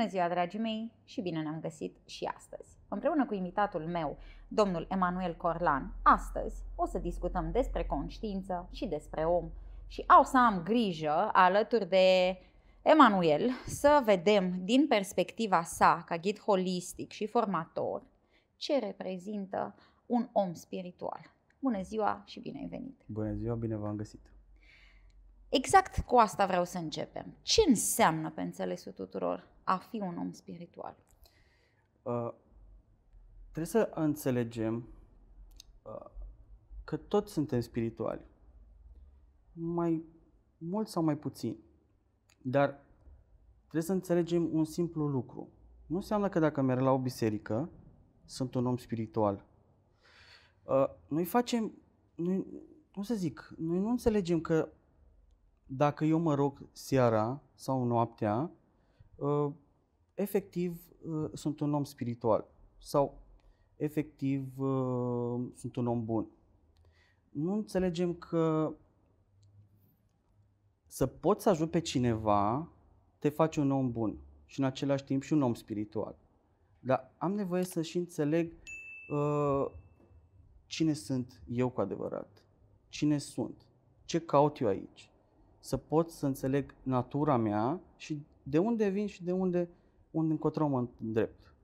Bună ziua, dragii mei, și bine ne-am găsit și astăzi. Împreună cu invitatul meu, domnul Emanuel Corlan, astăzi o să discutăm despre conștiință și despre om. Și au să am grijă, alături de Emanuel, să vedem din perspectiva sa, ca ghid holistic și formator, ce reprezintă un om spiritual. Bună ziua și bine ai venit! Bună ziua, bine v-am găsit! Exact cu asta vreau să începem. Ce înseamnă, pe înțelesul tuturor, a fi un om spiritual? Uh, trebuie să înțelegem uh, că toți suntem spirituali. Mai mult sau mai puțin. Dar trebuie să înțelegem un simplu lucru. Nu înseamnă că dacă merg la o biserică, sunt un om spiritual. Uh, noi facem, noi, cum să zic, noi nu înțelegem că dacă eu mă rog seara sau noaptea, uh, efectiv uh, sunt un om spiritual sau efectiv uh, sunt un om bun. Nu înțelegem că să poți să ajut pe cineva te faci un om bun și în același timp și un om spiritual. Dar am nevoie să și înțeleg uh, cine sunt eu cu adevărat, cine sunt, ce caut eu aici să pot să înțeleg natura mea și de unde vin și de unde, unde încotro mă îndrept.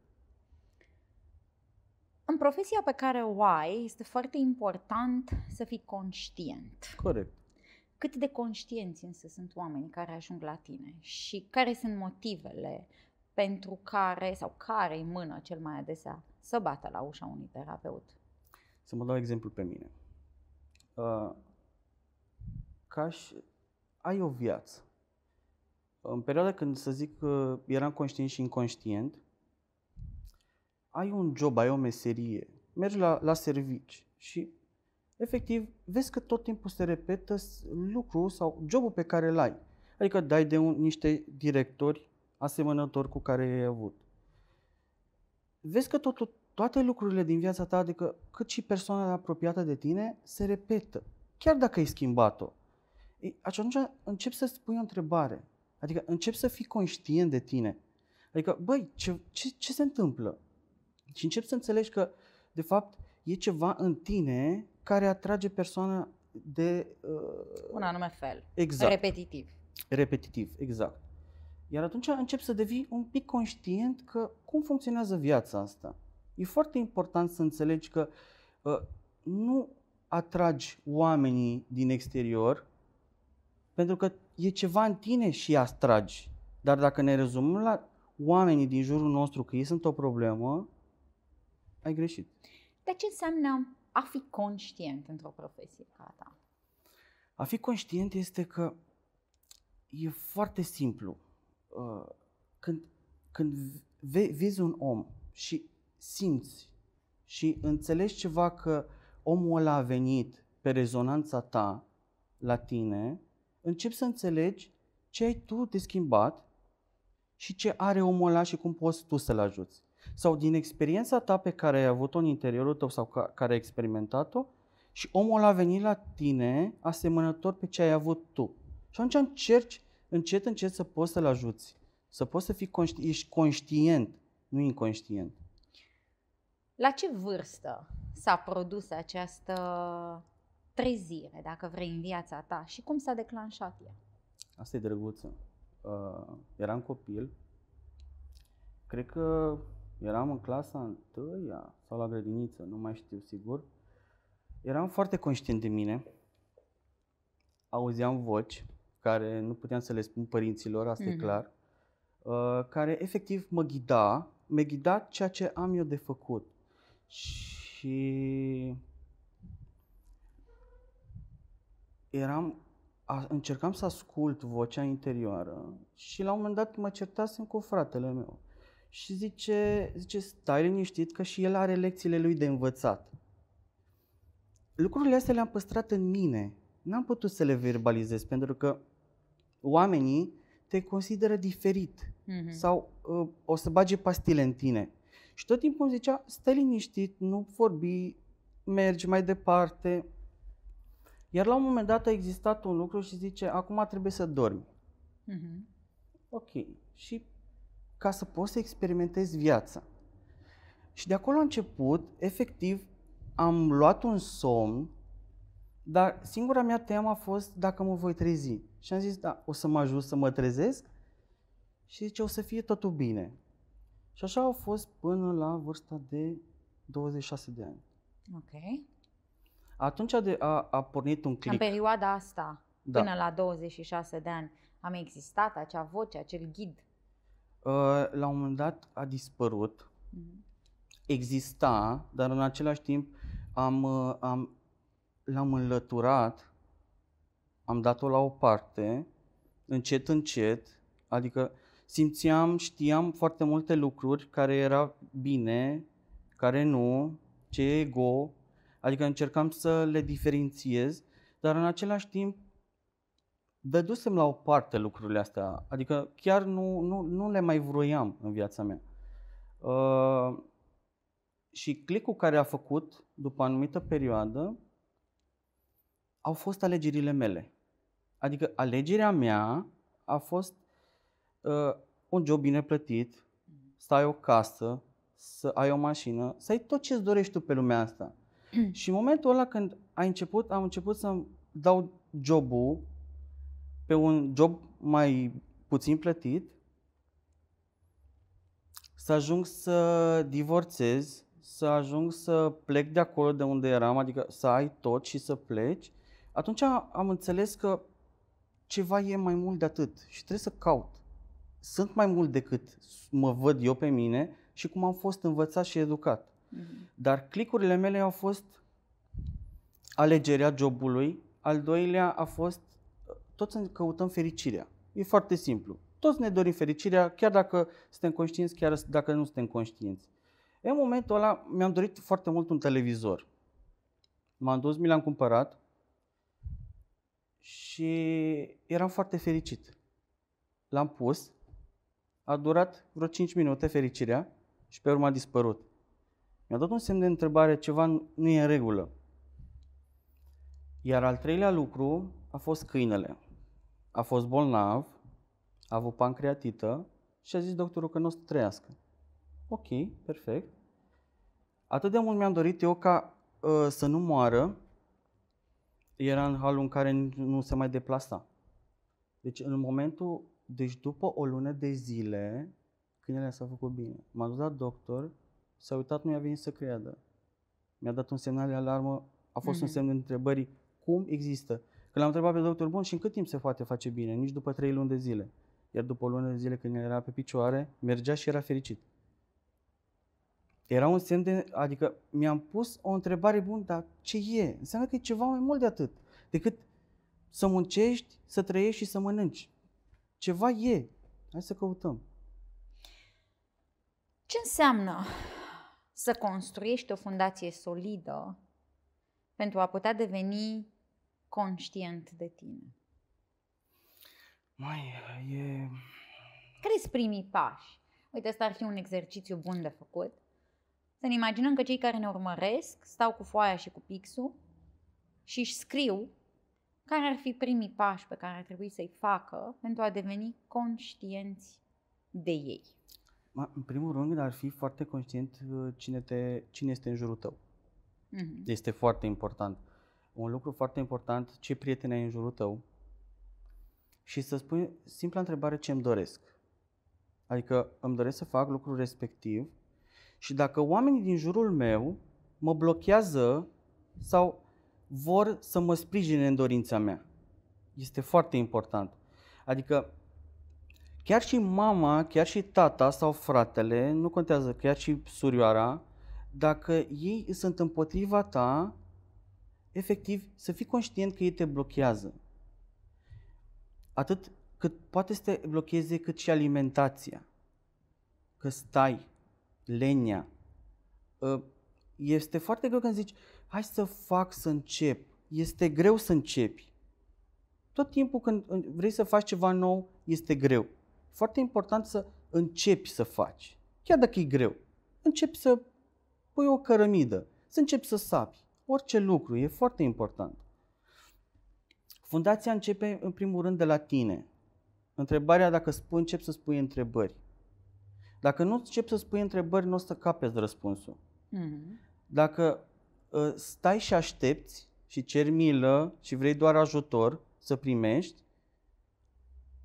În profesia pe care o ai, este foarte important să fii conștient. Corect. Cât de conștienți însă sunt oamenii care ajung la tine și care sunt motivele pentru care sau care îi mână cel mai adesea să bată la ușa unui terapeut? Să mă dau exemplu pe mine. Uh, ca și ai o viață. În perioada când, să zic, uh, eram conștient și inconștient, ai un job, ai o meserie, mergi la, la servici și efectiv vezi că tot timpul se repetă lucrul sau jobul pe care îl ai. Adică dai de un, niște directori asemănători cu care ai avut. Vezi că tot, toate lucrurile din viața ta, adică cât și persoana apropiată de tine, se repetă. Chiar dacă ai schimbat-o atunci încep să-ți pui o întrebare. Adică încep să fii conștient de tine. Adică, băi, ce, ce, ce se întâmplă? Și încep să înțelegi că, de fapt, e ceva în tine care atrage persoana de... Uh, un anume fel. Exact. Repetitiv. Repetitiv, exact. Iar atunci încep să devii un pic conștient că cum funcționează viața asta. E foarte important să înțelegi că uh, nu atragi oamenii din exterior, pentru că e ceva în tine și ea tragi. Dar dacă ne rezumăm la oamenii din jurul nostru că ei sunt o problemă, ai greșit. Dar ce înseamnă a fi conștient într-o profesie ca ta? A fi conștient este că e foarte simplu. Uh, când, când vezi un om și simți și înțelegi ceva că omul ăla a venit pe rezonanța ta la tine, începi să înțelegi ce ai tu de schimbat și ce are omul ăla și cum poți tu să-l ajuți. Sau din experiența ta pe care ai avut-o în interiorul tău sau care ai experimentat-o și omul ăla a venit la tine asemănător pe ce ai avut tu. Și atunci încerci încet, încet să poți să-l ajuți. Să poți să fii conștient, ești conștient, nu inconștient. La ce vârstă s-a produs această trezire, dacă vrei, în viața ta și cum s-a declanșat ea? Asta e drăguță. Uh, eram copil, cred că eram în clasa întâia sau la grădiniță, nu mai știu sigur. Eram foarte conștient de mine, auzeam voci care nu puteam să le spun părinților, asta mm-hmm. e mhm. clar, uh, care efectiv mă ghida, mă ghida ceea ce am eu de făcut. Și eram, a, încercam să ascult vocea interioară și la un moment dat mă certasem cu fratele meu. Și zice, zice, stai liniștit că și el are lecțiile lui de învățat. Lucrurile astea le-am păstrat în mine. N-am putut să le verbalizez pentru că oamenii te consideră diferit mm-hmm. sau uh, o să bage pastile în tine. Și tot timpul îmi zicea, stai liniștit, nu vorbi, mergi mai departe. Iar la un moment dat a existat un lucru și zice, acum trebuie să dormi. Uh-huh. Ok. Și ca să poți să experimentezi viața. Și de acolo a început, efectiv, am luat un somn, dar singura mea teamă a fost dacă mă voi trezi. Și am zis, da, o să mă ajut să mă trezesc și zice, o să fie totul bine. Și așa au fost până la vârsta de 26 de ani. Ok. Atunci de a, a pornit un click. În perioada asta, da. până la 26 de ani, am existat acea voce, acel ghid? Uh, la un moment dat a dispărut. Uh-huh. Exista, dar în același timp am, uh, am, l-am înlăturat, am dat-o la o parte, încet, încet, adică simțeam, știam foarte multe lucruri care era bine, care nu, ce ego, Adică încercam să le diferențiez, dar în același timp dădusem la o parte lucrurile astea. Adică chiar nu, nu, nu le mai vroiam în viața mea. Uh, și clicul care a făcut după anumită perioadă au fost alegerile mele. Adică alegerea mea a fost uh, un job bine plătit, să ai o casă, să ai o mașină, să ai tot ce-ți dorești tu pe lumea asta. și în momentul ăla când a început, am început să dau jobul pe un job mai puțin plătit, să ajung să divorțez, să ajung să plec de acolo de unde eram, adică să ai tot și să pleci, atunci am înțeles că ceva e mai mult de atât și trebuie să caut. Sunt mai mult decât mă văd eu pe mine și cum am fost învățat și educat. Mhm. Dar clicurile mele au fost alegerea jobului, al doilea a fost toți căutăm fericirea. E foarte simplu. Toți ne dorim fericirea, chiar dacă suntem conștienți, chiar dacă nu suntem conștienți. În momentul ăla mi-am dorit foarte mult un televizor. M-am dus, mi l-am cumpărat și eram foarte fericit. L-am pus, a durat vreo 5 minute fericirea și pe urmă a dispărut. Mi-a dat un semn de întrebare, ceva nu e în regulă. Iar al treilea lucru a fost câinele. A fost bolnav, a avut pancreatită și a zis doctorul că nu o să trăiască. Ok, perfect. Atât de mult mi-am dorit eu ca uh, să nu moară, era în halul în care nu se mai deplasa. Deci în momentul, deci după o lună de zile, câinele s-a făcut bine. M-a dus la doctor, S-a uitat, nu i-a venit să creadă. Mi-a dat un semnal de alarmă, a fost mm-hmm. un mhm. semn de întrebării cum există. Că l-am întrebat pe doctor, bun, și în cât timp se poate face bine? Nici după trei luni de zile. Iar după o lună de zile când era pe picioare, mergea și era fericit. Era un semn de, adică mi-am pus o întrebare bună, dar ce e? Înseamnă că e ceva mai mult de atât decât să muncești, să trăiești și să mănânci. Ceva e. Hai să căutăm. Ce înseamnă să construiești o fundație solidă pentru a putea deveni conștient de tine? Mai e... Care sunt primii pași? Uite, asta ar fi un exercițiu bun de făcut. Să ne imaginăm că cei care ne urmăresc stau cu foaia și cu pixul și își scriu care ar fi primii pași pe care ar trebui să-i facă pentru a deveni conștienți de ei. În primul rând, ar fi foarte conștient uh, cine, te, cine este în jurul tău. Mm-hmm. Este foarte important. Un lucru foarte important, ce prieteni ai în jurul tău și să spui simpla întrebare ce îmi doresc. Adică îmi doresc să fac lucrul respectiv și dacă oamenii din jurul meu mă blochează sau vor să mă sprijine în dorința mea. Este foarte important. Adică Chiar și mama, chiar și tata sau fratele, nu contează, chiar și surioara, dacă ei sunt împotriva ta, efectiv să fii conștient că ei te blochează. Atât cât poate să te blocheze cât și alimentația. Că stai, lenia. Ă, este foarte greu când zici, hai să fac să încep. Este greu să începi. Tot timpul când vrei să faci ceva nou, este greu foarte important să începi să faci. Chiar dacă e greu, începi să pui o cărămidă, să începi să sapi. Orice lucru e foarte important. Fundația începe în primul rând de la tine. Întrebarea dacă spui, începi să spui întrebări. Dacă nu începi să spui întrebări, nu o să capezi răspunsul. Mm-hmm. Dacă ă, stai și aștepți și ceri milă și vrei doar ajutor să primești,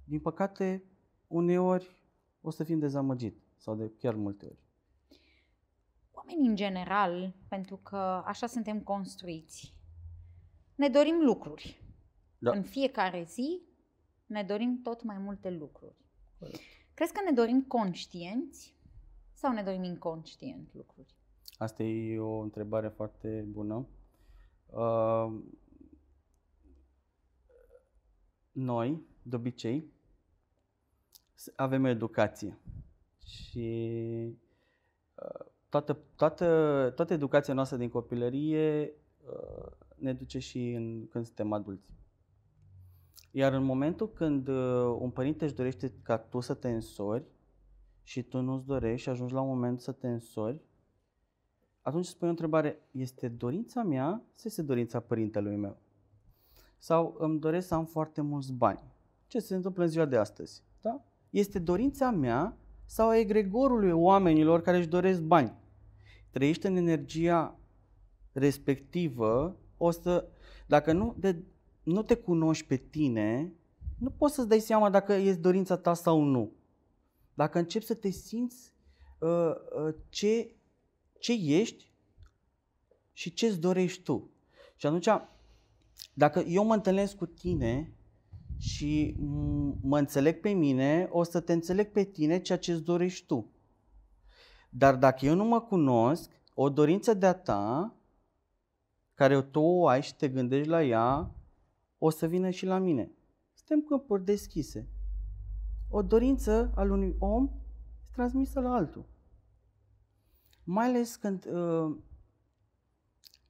din păcate uneori o să fim dezamăgit sau de chiar multe ori. Oamenii în general, pentru că așa suntem construiți, ne dorim lucruri. Da. În fiecare zi ne dorim tot mai multe lucruri. Corect. Crezi că ne dorim conștienți sau ne dorim inconștient lucruri? Asta e o întrebare foarte bună. Uh, noi, de obicei, avem educație. Și uh, toată, toată, toată educația noastră din copilărie uh, ne duce și în, când suntem adulți. Iar în momentul când uh, un părinte își dorește ca tu să te însori și tu nu-ți dorești și ajungi la un moment să te însori, atunci îți pui o întrebare, este dorința mea sau este dorința părintelui meu? Sau îmi doresc să am foarte mulți bani. Ce se întâmplă în ziua de astăzi? Da? este dorința mea sau a egregorului oamenilor care își doresc bani. Trăiește în energia respectivă, o să, dacă nu, de, nu te cunoști pe tine, nu poți să-ți dai seama dacă e dorința ta sau nu. Dacă începi să te simți uh, uh, ce, ce ești și ce ți dorești tu. Și atunci, dacă eu mă întâlnesc cu tine și mă înțeleg pe mine, o să te înțeleg pe tine ceea ce îți dorești tu. Dar dacă eu nu mă cunosc, o dorință de-a ta, care tu o ai și te gândești la ea, o să vină și la mine. Suntem câmpuri deschise. O dorință al unui om transmisă la altul. Mai ales când, ă,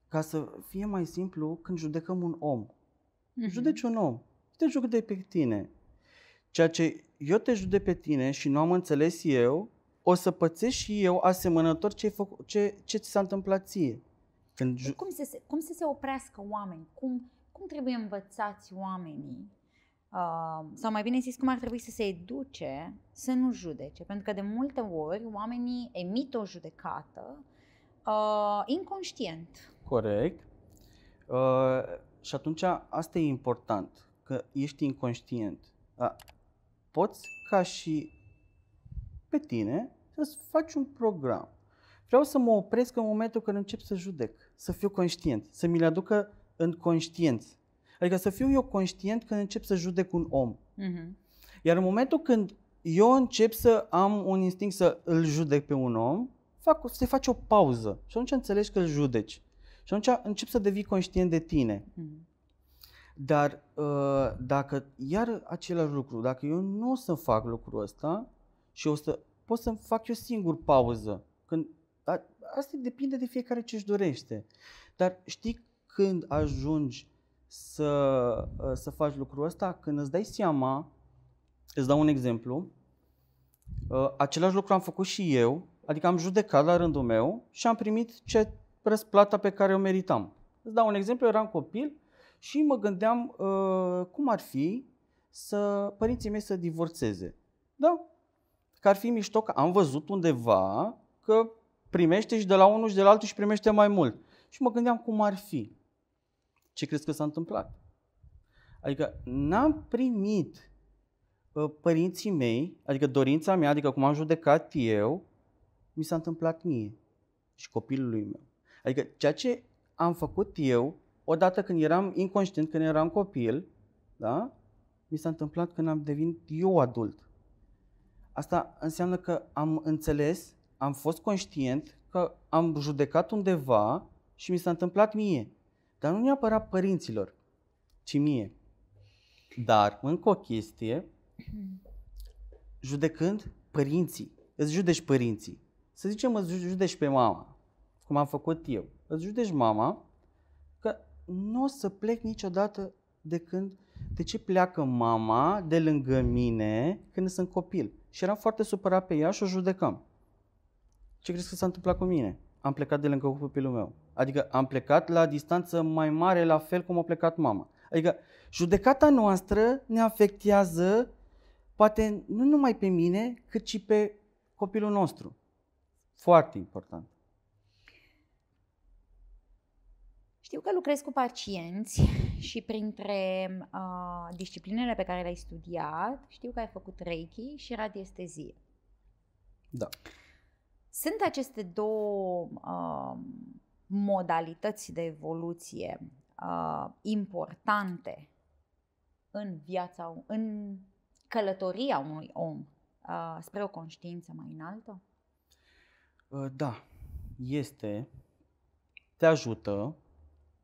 ca să fie mai simplu, când judecăm un om. Mm-hmm. Judeci un om te judecă pe tine. Ceea ce eu te juc pe tine și nu am înțeles eu, o să pățesc și eu asemănător ce, făc, ce, ce ți s-a întâmplat ție. Când ju- cum, să se, cum să se oprească oameni? Cum, cum trebuie învățați oamenii? Uh, sau mai bine zis, cum ar trebui să se educe să nu judece? Pentru că de multe ori oamenii emit o judecată uh, inconștient. Corect. Uh, și atunci asta e important că ești inconștient, a, poți ca și pe tine să-ți faci un program. Vreau să mă opresc în momentul când încep să judec, să fiu conștient, să mi le aducă în conștiență. Adică să fiu eu conștient când încep să judec un om. Uh-huh. Iar în momentul când eu încep să am un instinct să îl judec pe un om, fac, se face o pauză și atunci înțelegi că îl judeci. Și atunci încep să devii conștient de tine. Uh-huh. Dar uh, dacă iar același lucru, dacă eu nu o să fac lucrul ăsta și o să pot să fac eu singur pauză, când, a, asta depinde de fiecare ce își dorește. Dar știi când ajungi să, uh, să faci lucrul ăsta? Când îți dai seama, îți dau un exemplu, uh, același lucru am făcut și eu, adică am judecat la rândul meu și am primit ce răsplata pe care o meritam. Îți dau un exemplu, eram copil, și mă gândeam uh, cum ar fi să părinții mei să divorțeze. Da, că ar fi mișto că am văzut undeva că primește și de la unul și de la altul și primește mai mult. Și mă gândeam cum ar fi. Ce crezi că s-a întâmplat? Adică n-am primit uh, părinții mei, adică dorința mea, adică cum am judecat eu, mi s-a întâmplat mie și copilului meu. Adică ceea ce am făcut eu odată când eram inconștient, când eram copil, da? mi s-a întâmplat când am devenit eu adult. Asta înseamnă că am înțeles, am fost conștient că am judecat undeva și mi s-a întâmplat mie. Dar nu neapărat părinților, ci mie. Dar, încă o chestie, judecând părinții, îți judeci părinții. Să zicem, îți judeci pe mama, cum am făcut eu. Îți judeci mama nu o să plec niciodată de când, de ce pleacă mama de lângă mine când sunt copil. Și eram foarte supărat pe ea și o judecam. Ce crezi că s-a întâmplat cu mine? Am plecat de lângă copilul meu. Adică am plecat la distanță mai mare, la fel cum a plecat mama. Adică judecata noastră ne afectează poate nu numai pe mine, cât și pe copilul nostru. Foarte important. Știu că lucrez cu pacienți și printre uh, disciplinele pe care le-ai studiat, știu că ai făcut Reiki și radiestezie. Da. Sunt aceste două uh, modalități de evoluție uh, importante în viața, în călătoria unui om uh, spre o conștiință mai înaltă? Uh, da, este. Te ajută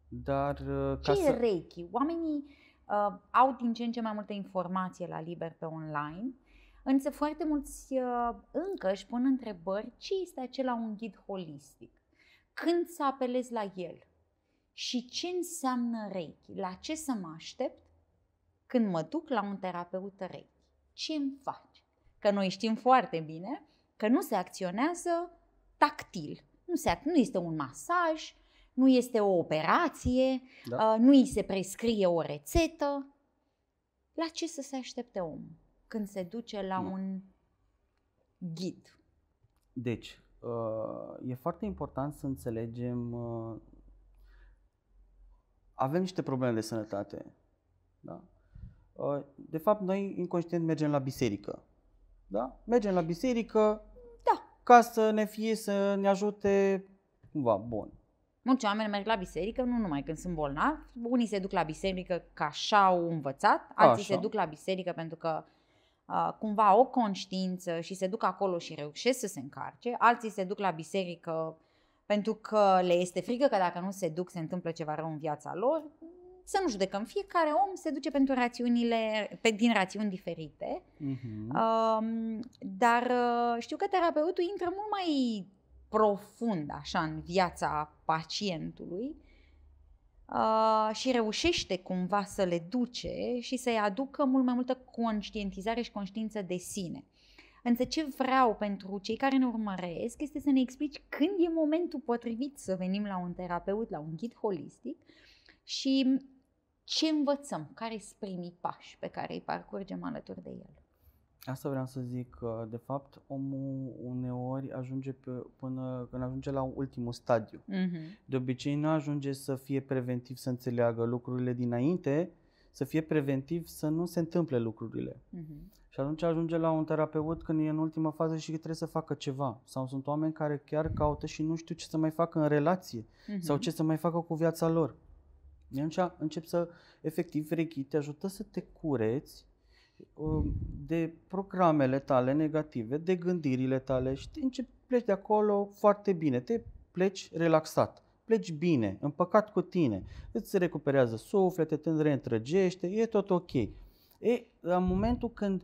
dar, uh, Ce ca să... Reiki? Oamenii uh, au din ce în ce mai multă informație la liber pe online, însă foarte mulți uh, încă își pun întrebări ce este acela un ghid holistic, când să apelez la el și ce înseamnă Reiki, la ce să mă aștept când mă duc la un terapeut Reiki, ce îmi faci? Că noi știm foarte bine că nu se acționează tactil, nu, se, nu este un masaj, nu este o operație, da. Uh, nu îi se prescrie o rețetă. La ce să se aștepte omul când se duce la da. un ghid? Deci, uh, e foarte important să înțelegem. Uh, avem niște probleme de sănătate. Da? De fapt, noi inconștient mergem la biserică. Da? Mergem la biserică da. ca să ne fie să ne ajute cumva bun. Mulți oameni merg la biserică, nu numai când sunt bolnavi, unii se duc la biserică ca așa au învățat, alții așa. se duc la biserică pentru că uh, cumva au o conștiință și se duc acolo și reușesc să se încarce, alții se duc la biserică pentru că le este frică că dacă nu se duc se întâmplă ceva rău în viața lor. Să nu judecăm, fiecare om se duce pentru rațiunile, pe, din rațiuni diferite, uh-huh. uh, dar uh, știu că terapeutul intră mult mai profund așa în viața pacientului uh, și reușește cumva să le duce și să-i aducă mult mai multă conștientizare și conștiință de sine. Însă ce vreau pentru cei care ne urmăresc este să ne explici când e momentul potrivit să venim la un terapeut, la un ghid holistic și ce învățăm, care sunt primii pași pe care îi parcurgem alături de el. Asta vreau să zic, că de fapt omul uneori ajunge pe, până când ajunge la ultimul stadiu. Mm-hmm. De obicei nu ajunge să fie preventiv să înțeleagă lucrurile dinainte, să fie preventiv să nu se întâmple lucrurile. Mm-hmm. Și atunci ajunge la un terapeut când e în ultima fază și trebuie să facă ceva. Sau sunt oameni care chiar caută și nu știu ce să mai facă în relație mm-hmm. sau ce să mai facă cu viața lor. De atunci încep să, efectiv, Reiki te ajută să te cureți Um, de programele tale negative, de gândirile tale și te începi, pleci de acolo foarte bine, te pleci relaxat, pleci bine, împăcat cu tine, îți recuperează suflete, te reîntrăgește, e tot ok. E, la momentul când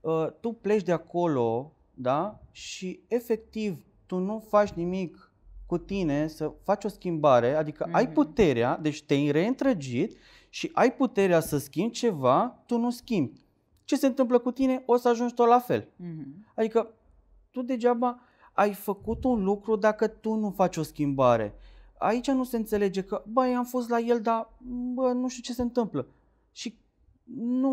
uh, tu pleci de acolo, da, și efectiv tu nu faci nimic cu tine să faci o schimbare, adică mm-hmm. ai mhm. puterea, deci te-ai reîntrăgit și ai puterea să schimbi ceva, tu nu schimbi ce se întâmplă cu tine, o să ajungi tot la fel. Mm-hmm. Adică tu degeaba ai făcut un lucru dacă tu nu faci o schimbare. Aici nu se înțelege că, băi, am fost la el, dar bă, nu știu ce se întâmplă. Și nu,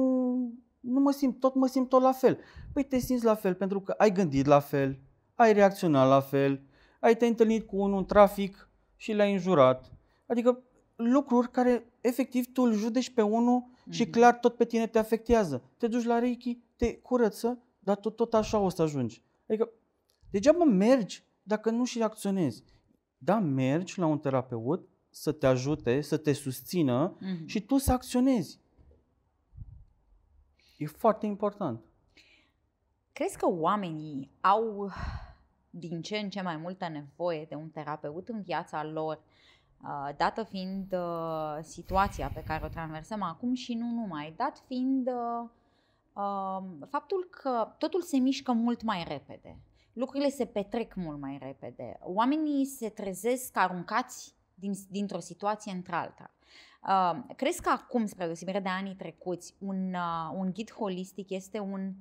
nu mă simt, tot mă simt tot la fel. Păi te simți la fel pentru că ai gândit la fel, ai reacționat la fel, ai te întâlnit cu unul în trafic și l-ai înjurat. Adică lucruri care efectiv tu îl judeci pe unul mm-hmm. și mhm. clar tot pe tine te afectează. Te duci la Reiki, te curăță, dar tot, tot așa o să ajungi. Adică degeaba mergi dacă nu și acționezi. Da, mergi la un terapeut să te ajute, să te susțină mm-hmm. și tu să acționezi. E foarte important. Crezi că oamenii au din ce în ce mai multă nevoie de un terapeut în viața lor Uh, dată fiind uh, situația pe care o traversăm acum și nu numai, dat fiind uh, um, faptul că totul se mișcă mult mai repede, lucrurile se petrec mult mai repede, oamenii se trezesc aruncați din, dintr-o situație într-alta. Uh, crezi că acum, spre deosebire de anii trecuți, un, uh, un ghid holistic este un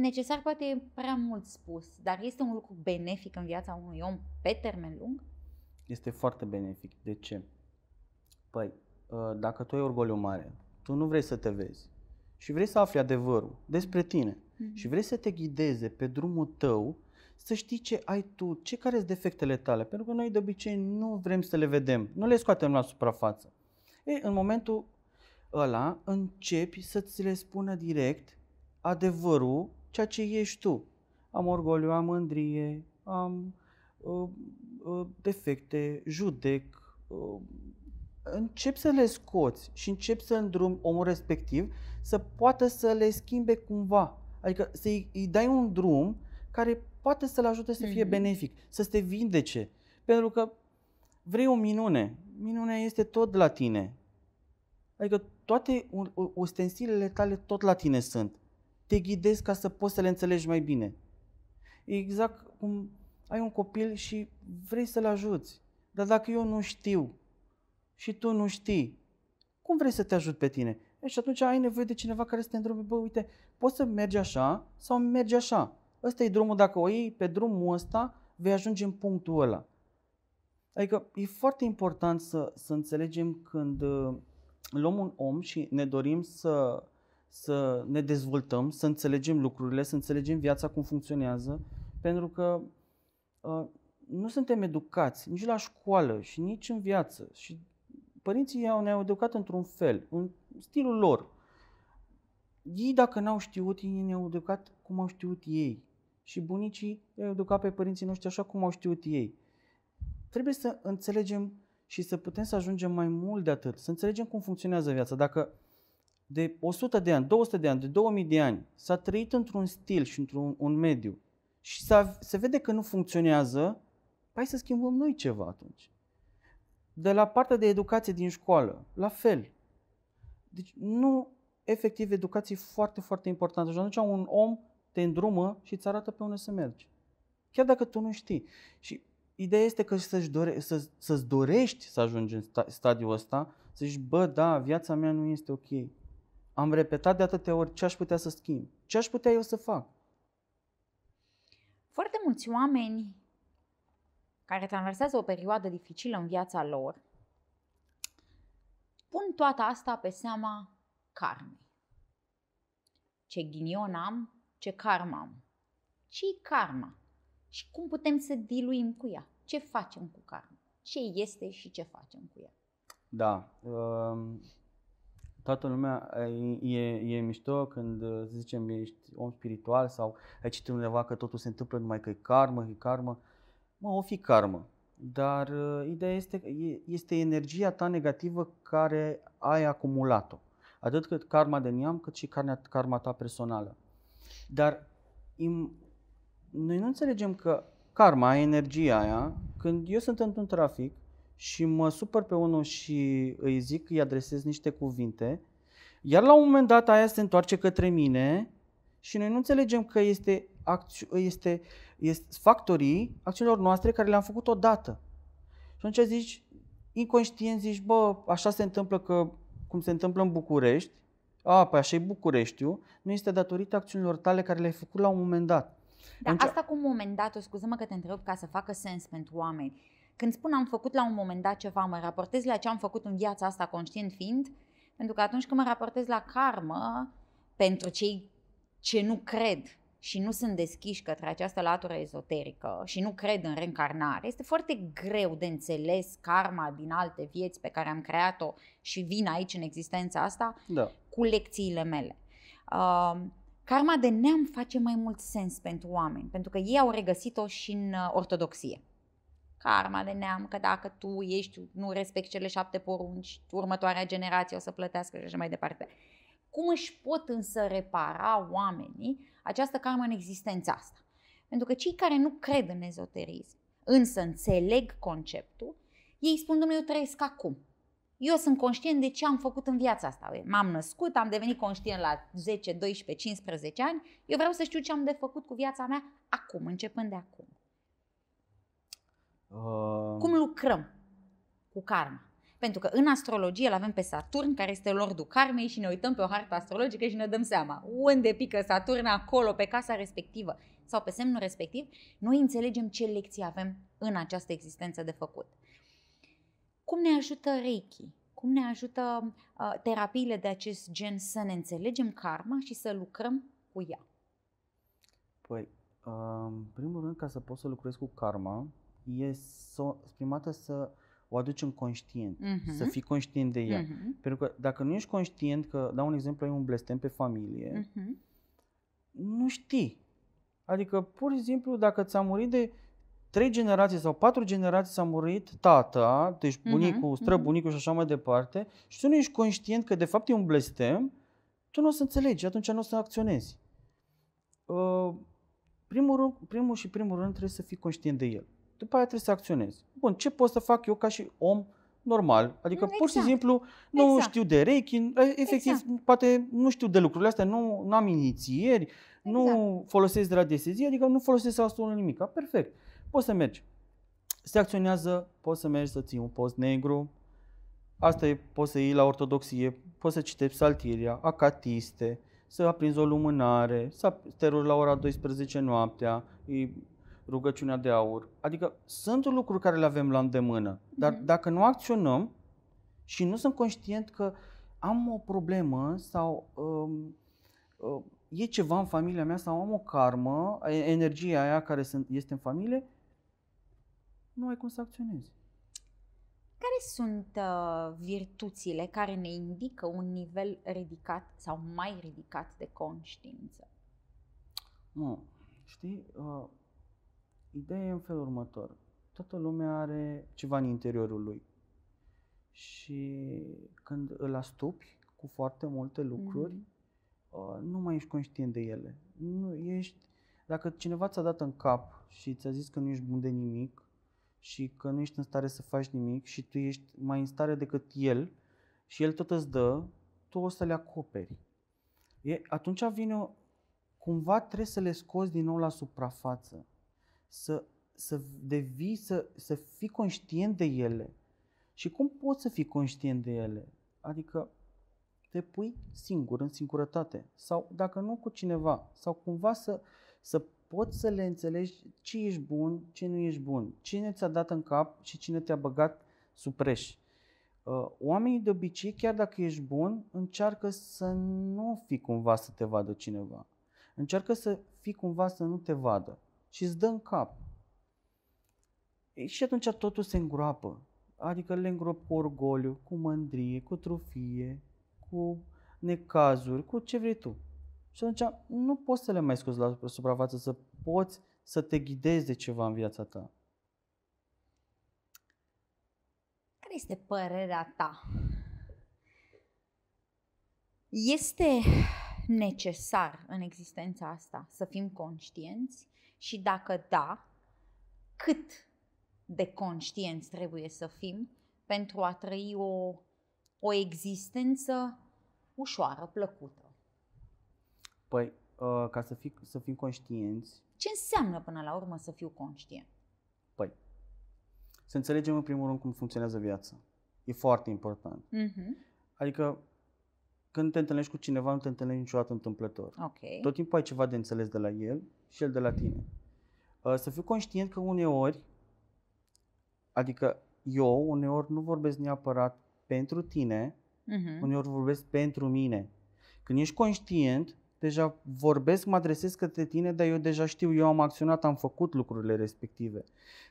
necesar, poate prea mult spus, dar este un lucru benefic în viața unui om pe termen lung? este foarte benefic. De ce? Păi, uh, dacă tu ai orgoliu mare, tu nu vrei să te vezi și vrei să afli adevărul despre tine mm-hmm. și vrei să te ghideze pe drumul tău, să știi ce ai tu, ce care sunt defectele tale, pentru că noi de obicei nu vrem să le vedem, nu le scoatem la suprafață. Ei, în momentul ăla începi să ți le spună direct adevărul, ceea ce ești tu. Am orgoliu, am mândrie, am uh, Uh, defecte, judec, uh, încep să le scoți și încep să îndrumi omul respectiv să poată să le schimbe cumva. Adică să-i îi dai un drum care poate să-l ajute să fie mhm. benefic, să te vindece. Pentru că vrei o minune. Minunea este tot la tine. Adică toate ustensilele tale tot la tine sunt. Te ghidezi ca să poți să le înțelegi mai bine. exact cum ai un copil și vrei să-l ajuți. Dar dacă eu nu știu și tu nu știi, cum vrei să te ajut pe tine? E, și deci atunci ai nevoie de cineva care să te îndrume, bă, uite, poți să mergi așa sau mergi așa. Ăsta e drumul, dacă o iei pe drumul ăsta, vei ajunge în punctul ăla. Adică e foarte important să, să înțelegem când uh, luăm un om și ne dorim să, să ne dezvoltăm, să înțelegem lucrurile, să înțelegem viața cum funcționează, pentru că Ă, nu suntem educați nici la școală și nici în viață. Și părinții ne-au, ne-au educat într-un fel, în stilul lor. Ei, dacă n-au știut, ei ne-au educat cum au știut ei. Și bunicii i-au educat pe părinții noștri așa cum au știut ei. Trebuie să înțelegem și să putem să ajungem mai mult de atât, să înțelegem cum funcționează viața. Dacă de 100 de ani, 200 de ani, de 2000 de ani s-a trăit într-un stil și într-un un mediu și se vede că nu funcționează, hai să schimbăm noi ceva atunci. De la partea de educație din școală, la fel. Deci nu, efectiv, educație e foarte, foarte importantă. Și atunci un om te îndrumă și îți arată pe unde să mergi. Chiar dacă tu nu știi. Și ideea este că să-ți, dore, să, să-ți dorești să ajungi în sta, stadiul ăsta, să zici, bă, da, viața mea nu este ok. Am repetat de atâtea ori ce aș putea să schimb, ce aș putea eu să fac mulți oameni care traversează o perioadă dificilă în viața lor pun toată asta pe seama karmei. Ce ghinion am, ce karma am. ce karma? Și cum putem să diluim cu ea? Ce facem cu karma? Ce este și ce facem cu ea? Da toată lumea e, e mișto când, uh, să zicem, ești om spiritual sau ai citit undeva că totul se întâmplă numai că e karmă, e karmă. Mă, o fi karmă. Dar uh, ideea este, este energia ta negativă care ai acumulat-o. Atât cât karma de neam, cât și karma, karma ta personală. Dar im, noi nu înțelegem că karma, energia aia, când eu sunt într-un trafic, și mă supăr pe unul și îi zic, îi adresez niște cuvinte, iar la un moment dat aia se întoarce către mine și noi nu înțelegem că este, este, este factorii acțiunilor noastre care le-am făcut odată. Și atunci zici, inconștient zici, bă, așa se întâmplă că, cum se întâmplă în București, a, păi așa e Bucureștiul, nu este datorită acțiunilor tale care le-ai făcut la un moment dat. Dar asta cu un moment dat, o scuză-mă că te întreb ca să facă sens pentru oameni când spun am făcut la un moment dat ceva, mă raportez la ce am făcut în viața asta conștient fiind, pentru că atunci când mă raportez la karmă, pentru cei ce nu cred și nu sunt deschiși către această latură ezoterică și nu cred în reîncarnare, este foarte greu de înțeles karma din alte vieți pe care am creat-o și vin aici în existența asta da. cu lecțiile mele. Uh, karma de neam face mai mult sens pentru oameni, pentru că ei au regăsit-o și în uh, ortodoxie karma de neam, că dacă tu ești, nu respecti cele șapte porunci, următoarea generație o să plătească și așa mai departe. Cum își pot însă repara oamenii această karma în existența asta? Pentru că cei care nu cred în ezoterism, însă înțeleg conceptul, ei spun, domnule, eu trăiesc acum. Eu sunt conștient de ce am făcut în viața asta. M-am născut, am devenit conștient la 10, 12, 15 ani. Eu vreau să știu ce am de făcut cu viața mea acum, începând de acum. Uh... Cum lucrăm cu karma? Pentru că în astrologie îl avem pe Saturn, care este lordul karmei și ne uităm pe o hartă astrologică și ne dăm seama unde pică Saturn acolo, pe casa respectivă sau pe semnul respectiv, noi înțelegem ce lecții avem în această existență de făcut. Cum ne ajută Reiki? Cum ne ajută uh, terapiile de acest gen să ne înțelegem karma și să lucrăm cu ea? Păi, um, în uh, primul rând, ca să poți să lucrezi cu karma, e so, primată să o aduci în conștient, uh-huh. să fii conștient de ea. Uh-huh. Pentru că dacă nu ești conștient că, dau un exemplu, ai un blestem pe familie, uh-huh. nu știi. Adică, pur și simplu, dacă ți-a murit de trei generații sau patru generații s-a murit tata, deci bunicul, uh-huh. străbunicul și așa mai departe, și tu nu ești conștient că de fapt e un blestem, tu nu o să înțelegi, atunci nu o să acționezi. Uh, primul, rând, primul și primul rând trebuie să fii conștient de el. După aia trebuie să acționezi. Bun, ce pot să fac eu ca și om normal? Adică exact. pur și exact. simplu nu exact. știu de reiki, efectiv exact. poate nu știu de lucrurile astea, nu, nu am inițieri, exact. nu folosesc radiestezie, adică nu folosesc absolut nimic. Perfect. Poți să mergi. Se acționează, poți să mergi să ții un post negru, asta e, poți să iei la ortodoxie, poți să citești saltiria, acatiste, să aprinzi o lumânare, să te rogi la ora 12 noaptea, rugăciunea de aur. Adică sunt lucruri care le avem la îndemână, dar mm-hmm. dacă nu acționăm și nu sunt conștient că am o problemă sau um, um, e ceva în familia mea sau am o karmă, energia aia care sunt, este în familie, nu ai cum să acționezi. Care sunt uh, virtuțile care ne indică un nivel ridicat sau mai ridicat de conștiință? Nu, știi, uh, Ideea e în felul următor. Toată lumea are ceva în interiorul lui. Și când îl astupi cu foarte multe lucruri, mm-hmm. nu mai ești conștient de ele. Nu ești, dacă cineva ți-a dat în cap și ți-a zis că nu ești bun de nimic și că nu ești în stare să faci nimic și tu ești mai în stare decât el și el tot îți dă, tu o să le acoperi. E, atunci vine o, cumva trebuie să le scoți din nou la suprafață să, să devii, să, să fii conștient de ele. Și cum poți să fii conștient de ele? Adică te pui singur, în singurătate, sau dacă nu, cu cineva, sau cumva să, să poți să le înțelegi ce ești bun, ce nu ești bun, cine ți-a dat în cap și cine te-a băgat supreș. Uh, oamenii de obicei, chiar dacă ești bun, încearcă să nu fii cumva să te vadă cineva. Încearcă să fii cumva să nu te vadă și îți dă în cap. E, și atunci totul se îngroapă. Adică le îngrop cu orgoliu, cu mândrie, cu trufie, cu necazuri, cu ce vrei tu. Și atunci nu poți să le mai scoți la suprafață, să poți să te ghidezi de ceva în viața ta. Care este părerea ta? Este necesar în existența asta să fim conștienți și dacă da, cât de conștienți trebuie să fim pentru a trăi o, o existență ușoară, plăcută? Păi, uh, ca să, fi, să fim conștienți. Ce înseamnă până la urmă să fiu conștient? Păi, să înțelegem în primul rând cum funcționează viața. E foarte important. Uh-huh. Adică când te întâlnești cu cineva, nu te întâlnești niciodată întâmplător. Okay. Tot timpul ai ceva de înțeles de la el și el de la tine. Uh, să fiu conștient că uneori, adică eu uneori nu vorbesc neapărat pentru tine, uh-huh. uneori vorbesc pentru mine. Când ești conștient, deja vorbesc, mă adresez către tine, dar eu deja știu, eu am acționat, am făcut lucrurile respective.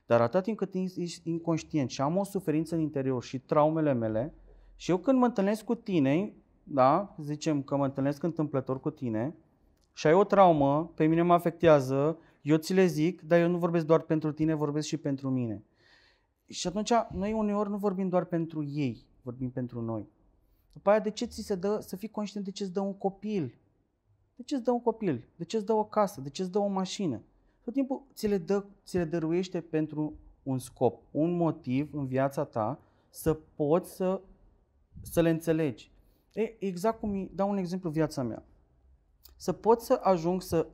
Dar atât timp cât ești inconștient și am o suferință în interior și traumele mele, și eu când mă întâlnesc cu tine, da? zicem că mă întâlnesc întâmplător cu tine și ai o traumă, pe mine mă afectează, eu ți le zic, dar eu nu vorbesc doar pentru tine, vorbesc și pentru mine. Și atunci noi uneori nu vorbim doar pentru ei, vorbim pentru noi. După aia, de ce ți se dă, să fii conștient de ce îți dă un copil? De ce îți dă un copil? De ce îți dă o casă? De ce îți dă o mașină? Tot timpul ți le, dă, ți le dăruiește pentru un scop, un motiv în viața ta să poți să, să le înțelegi. E, exact cum îi dau un exemplu viața mea. Să pot să ajung să,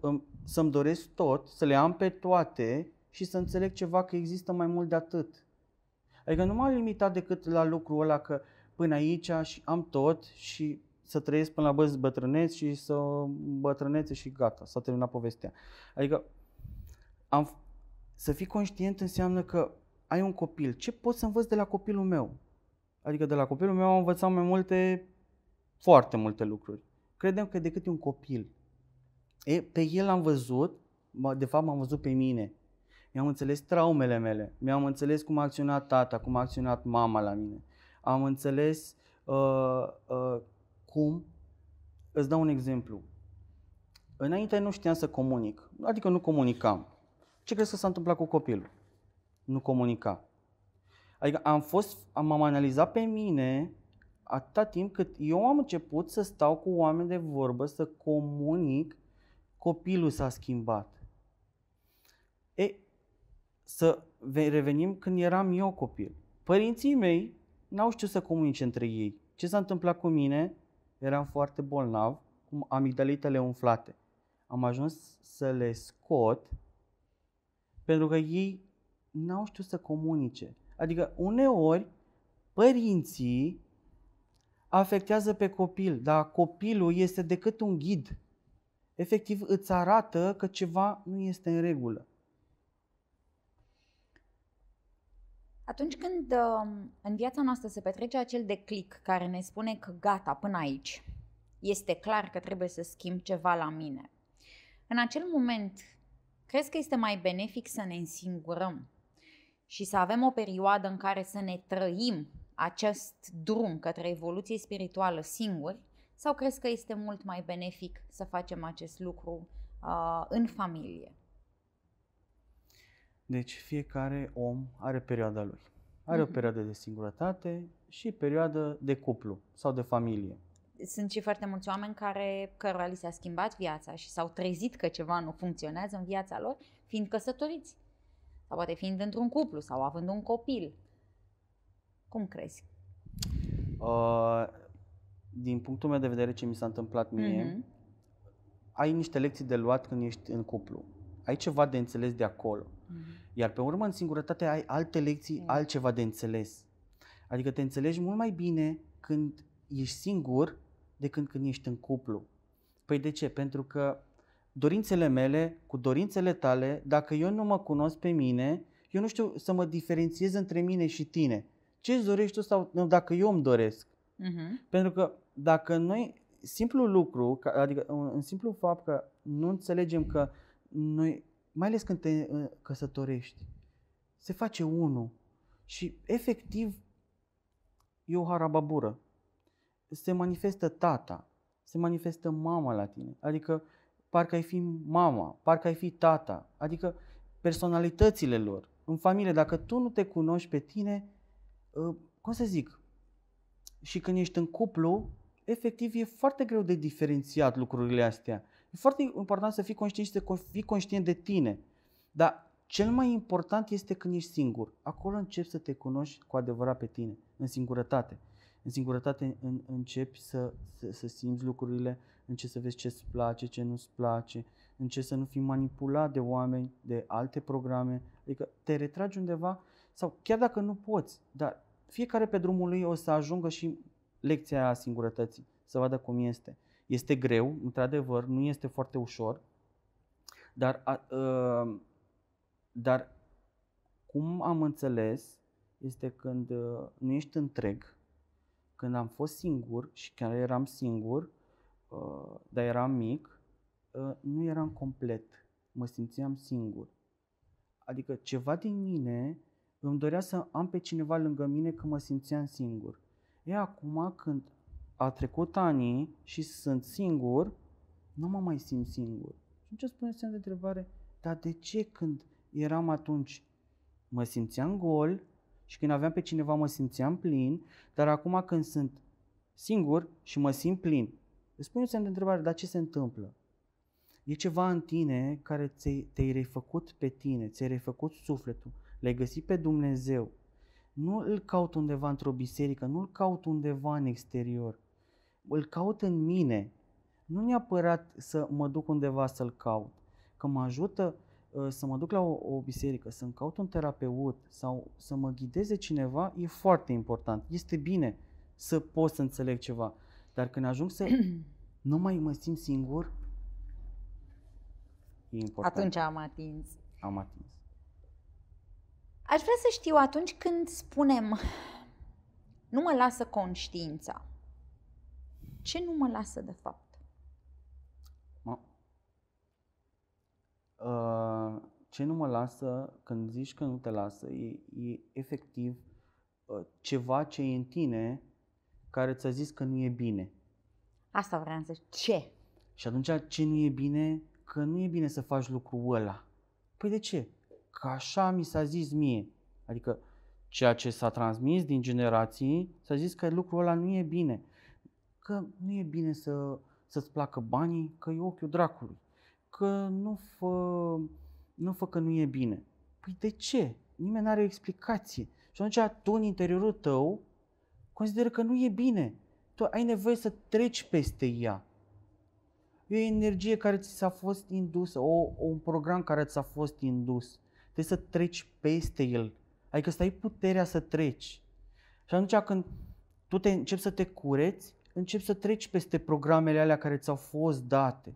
să-mi doresc tot, să le am pe toate și să înțeleg ceva că există mai mult de atât. Adică nu m-am limitat decât la lucrul ăla că până aici și am tot și să trăiesc până la băzi bătrâneți și să bătrânețe și gata, s-a terminat povestea. Adică am, să fii conștient înseamnă că ai un copil. Ce pot să învăț de la copilul meu? Adică de la copilul meu am învățat mai multe foarte multe lucruri. Credem că decât e un copil. E, pe el am văzut, de fapt m-am văzut pe mine. Mi-am înțeles traumele mele, mi-am înțeles cum a acționat tata, cum a acționat mama la mine. Am înțeles uh, uh, cum, îți dau un exemplu. Înainte nu știam să comunic, adică nu comunicam. Ce crezi că s-a întâmplat cu copilul? Nu comunica. Adică am fost, am am analizat pe mine atâta timp cât eu am început să stau cu oameni de vorbă, să comunic, copilul s-a schimbat. E, să revenim când eram eu copil. Părinții mei n-au știut să comunice între ei. Ce s-a întâmplat cu mine? Eram foarte bolnav, cu amigdalitele umflate. Am ajuns să le scot pentru că ei n-au știut să comunice. Adică uneori părinții afectează pe copil, dar copilul este decât un ghid. Efectiv, îți arată că ceva nu este în regulă. Atunci când um, în viața noastră se petrece acel declic care ne spune că gata, până aici, este clar că trebuie să schimb ceva la mine. În acel moment, crezi că este mai benefic să ne însingurăm și să avem o perioadă în care să ne trăim acest drum către evoluție spirituală singuri sau crezi că este mult mai benefic să facem acest lucru uh, în familie? Deci fiecare om are perioada lui. Are o mhm. perioadă de singurătate și perioadă de cuplu sau de familie. Sunt și foarte mulți oameni care, cărora li s-a schimbat viața și s-au trezit că ceva nu funcționează în viața lor, fiind căsătoriți. Sau poate fiind într-un cuplu sau având un copil. Cum crezi? Uh, din punctul meu de vedere, ce mi s-a întâmplat mie, uh-huh. ai niște lecții de luat când ești în cuplu. Ai ceva de înțeles de acolo. Uh-huh. Iar pe urmă, în singurătate, ai alte lecții, uh-huh. altceva de înțeles. Adică te înțelegi mult mai bine când ești singur decât când ești în cuplu. Păi de ce? Pentru că dorințele mele cu dorințele tale, dacă eu nu mă cunosc pe mine, eu nu știu să mă diferențiez între mine și tine ce îți dorești tu sau nu, dacă eu îmi doresc. Uh-huh. Pentru că dacă noi, simplu lucru, adică un simplu fapt că nu înțelegem că noi, mai ales când te uh, căsătorești, se face unul și efectiv e o harababură. Se manifestă tata, se manifestă mama la tine, adică parcă ai fi mama, parcă ai fi tata, adică personalitățile lor. În familie, dacă tu nu te cunoști pe tine, Ă, cum să zic, și când ești în cuplu, efectiv e foarte greu de diferențiat lucrurile astea. E foarte important să fii conștient și să fii conștient de tine. Dar cel mai important este când ești singur. Acolo începi să te cunoști cu adevărat pe tine, în singurătate. În singurătate în, începi să, să, să simți lucrurile, începi să vezi ce îți place, ce nu îți place, începi să nu fii manipulat de oameni, de alte programe. Adică te retragi undeva sau chiar dacă nu poți, dar fiecare pe drumul lui o să ajungă și lecția a singurătății, să vadă cum este. Este greu, într-adevăr, nu este foarte ușor, dar, a, a, ă, dar cum am înțeles este când ă, nu ești întreg, când am fost singur și chiar eram singur, ă, dar eram mic, nu eram complet, mă simțeam singur. Adică ceva din mine îmi dorea să am pe cineva lângă mine că mă simțeam singur. E acum când a trecut anii și sunt singur, nu mă mai simt singur. Și ce spune semn de întrebare, dar de ce când eram atunci mă simțeam gol și când aveam pe cineva mă simțeam plin, dar acum când sunt singur și mă simt plin, îți pune semn de întrebare, dar ce se întâmplă? E ceva în tine care te-ai refăcut pe tine, ți-ai refăcut sufletul, le-ai găsit pe Dumnezeu, nu îl caut undeva într-o biserică, nu îl caut undeva în exterior, îl caut în mine. Nu neapărat să mă duc undeva să-l caut, că mă ajută uh, să mă duc la o, o biserică, să-mi caut un terapeut sau să mă ghideze cineva, e foarte important. Este bine să pot să înțeleg ceva, dar când ajung să nu mai mă simt singur, e important. Atunci am atins. Am atins. Aș vrea să știu atunci când spunem nu mă lasă conștiința, ce nu mă lasă de fapt? Uh, ce nu mă lasă, când zici că nu te lasă, e, e efectiv uh, ceva ce e în tine care ți-a zis că nu e bine. Asta vreau să zic. Ce? Și atunci ce nu e bine? Că nu e bine să faci lucrul ăla. Păi de ce? că așa mi s-a zis mie. Adică ceea ce s-a transmis din generații, s-a zis că lucrul ăla nu e bine. Că nu e bine să, să-ți placă banii, că e ochiul dracului. Că nu fă, nu fă că nu e bine. Păi de ce? Nimeni nu are o explicație. Și atunci tu în interiorul tău consideră că nu e bine. Tu ai nevoie să treci peste ea. E o energie care ți s-a fost indusă, o, un program care ți s-a fost indus. Trebuie să treci peste el. Adică să ai puterea să treci. Și atunci când tu te începi să te cureți, începi să treci peste programele alea care ți-au fost date.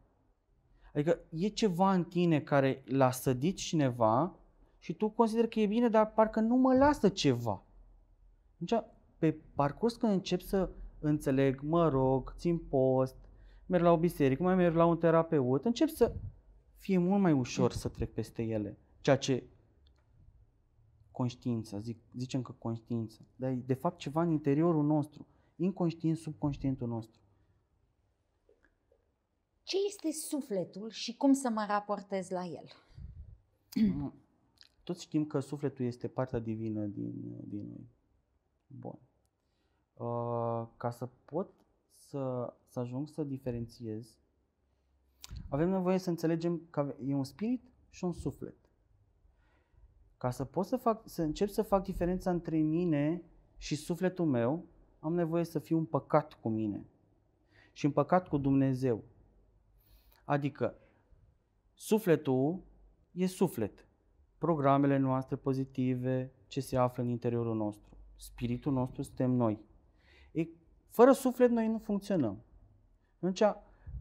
Adică e ceva în tine care l-a sădit cineva și tu consider că e bine, dar parcă nu mă lasă ceva. Deci, pe parcurs când încep să înțeleg, mă rog, țin post, merg la o biserică, mai merg la un terapeut, încep să fie mult mai ușor să trec peste ele ceea ce conștiința, zic, zicem că conștiință, dar e de fapt ceva în interiorul nostru, inconștient, subconștientul nostru. Ce este sufletul și cum să mă raportez la el? Toți știm că sufletul este partea divină din, din noi. Bun. Uh, ca să pot să, să ajung să diferențiez, avem nevoie să înțelegem că e un spirit și un suflet. Ca să pot să, fac, să încep să fac diferența între mine și sufletul meu, am nevoie să fiu împăcat cu mine și împăcat cu Dumnezeu. Adică, sufletul e suflet. Programele noastre pozitive, ce se află în interiorul nostru. Spiritul nostru suntem noi. E, fără suflet noi nu funcționăm. Atunci,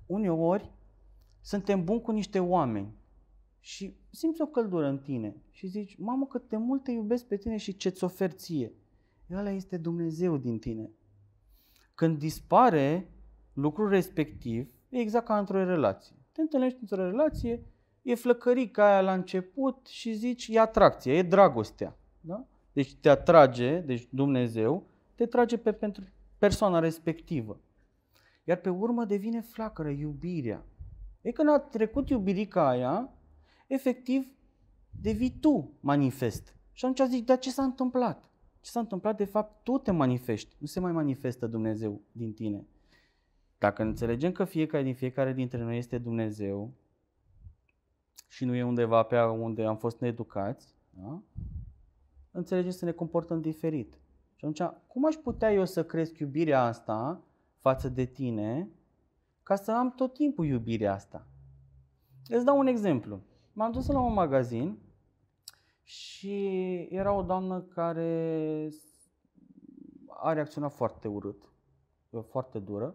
uneori, suntem buni cu niște oameni, și simți o căldură în tine și zici, mamă, cât de mult te iubesc pe tine și ce-ți ofer ție. Ăla este Dumnezeu din tine. Când dispare lucrul respectiv, e exact ca într-o relație. Te întâlnești într-o relație, e flăcărica aia la început și zici, e atracția, e dragostea. Da? Deci te atrage, deci Dumnezeu, te trage pe pentru persoana respectivă. Iar pe urmă devine flacără iubirea. E când a trecut iubirica aia, efectiv devii tu manifest. Și atunci zic, dar ce s-a întâmplat? Ce s-a întâmplat? De fapt, tu te manifesti, nu se mai manifestă Dumnezeu din tine. Dacă înțelegem că fiecare din fiecare dintre noi este Dumnezeu și nu e undeva pe unde am fost needucați, da? înțelegem să ne comportăm diferit. Și atunci, cum aș putea eu să cresc iubirea asta față de tine ca să am tot timpul iubirea asta? Îți dau un exemplu. M-am dus la un magazin și era o doamnă care a reacționat foarte urât, foarte dură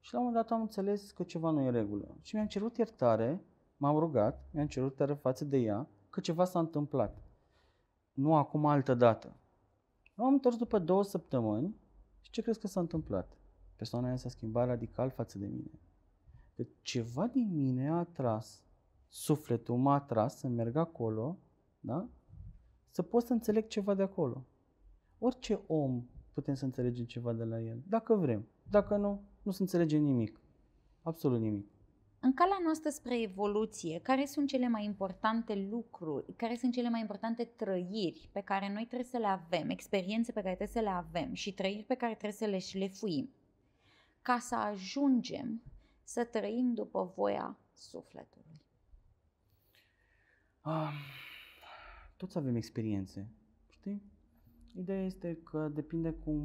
și la un moment dat am înțeles că ceva nu e în regulă. Și mi-am cerut iertare, m-am rugat, mi-am cerut iertare față de ea că ceva s-a întâmplat. Nu acum, altă dată. Am întors după două săptămâni și ce crezi că s-a întâmplat? Persoana aia s-a schimbat radical față de mine. Că ceva din mine a atras sufletul m-a atras să merg acolo, da? să pot să înțeleg ceva de acolo. Orice om putem să înțelegem ceva de la el, dacă vrem. Dacă nu, nu se înțelege nimic. Absolut nimic. În calea noastră spre evoluție, care sunt cele mai importante lucruri, care sunt cele mai importante trăiri pe care noi trebuie să le avem, experiențe pe care trebuie să le avem și trăiri pe care trebuie să le șlefuim, ca să ajungem să trăim după voia sufletului? Ah, toți avem experiențe, știi? Ideea este că depinde cum,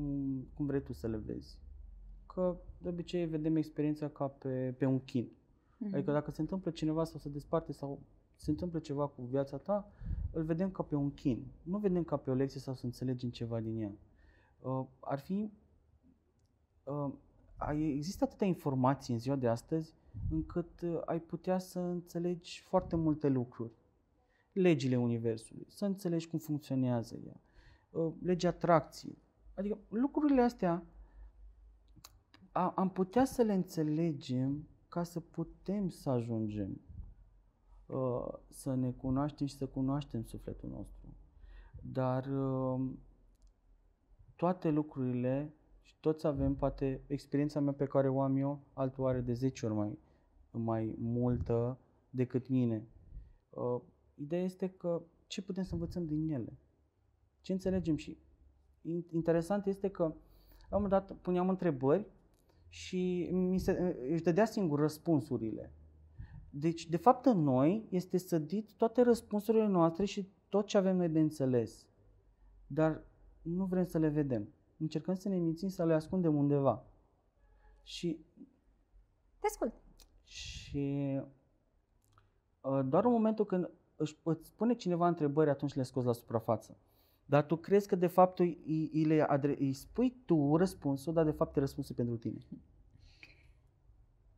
cum vrei tu să le vezi. Că de obicei vedem experiența ca pe, pe un chin. Mm-hmm. Adică dacă se întâmplă cineva sau se desparte sau se întâmplă ceva cu viața ta, îl vedem ca pe un chin. Nu vedem ca pe o lecție sau să înțelegem ceva din ea. Uh, ar fi... Uh, există atâtea informații în ziua de astăzi încât uh, ai putea să înțelegi foarte multe lucruri legile Universului, să înțelegi cum funcționează ea, ă, legea atracției. Adică lucrurile astea am putea să le înțelegem ca să putem să ajungem ă, să ne cunoaștem și să cunoaștem sufletul nostru. Dar ă, toate lucrurile și toți avem, poate, experiența mea pe care o am eu, altul are de 10 ori mai, mai multă decât mine. Ideea este că ce putem să învățăm din ele? Ce înțelegem și interesant este că la un moment dat puneam întrebări și mi se, își dădea singur răspunsurile. Deci, de fapt, în noi este sădit toate răspunsurile noastre și tot ce avem noi de înțeles. Dar nu vrem să le vedem. Încercăm să ne mințim, să le ascundem undeva. Și... Te ascult. Și uh, doar în momentul când își, îți pune cineva întrebări atunci le scoți la suprafață. Dar tu crezi că de fapt îi, îi, le adre- îi spui tu răspunsul, dar de fapt e răspunsul pentru tine.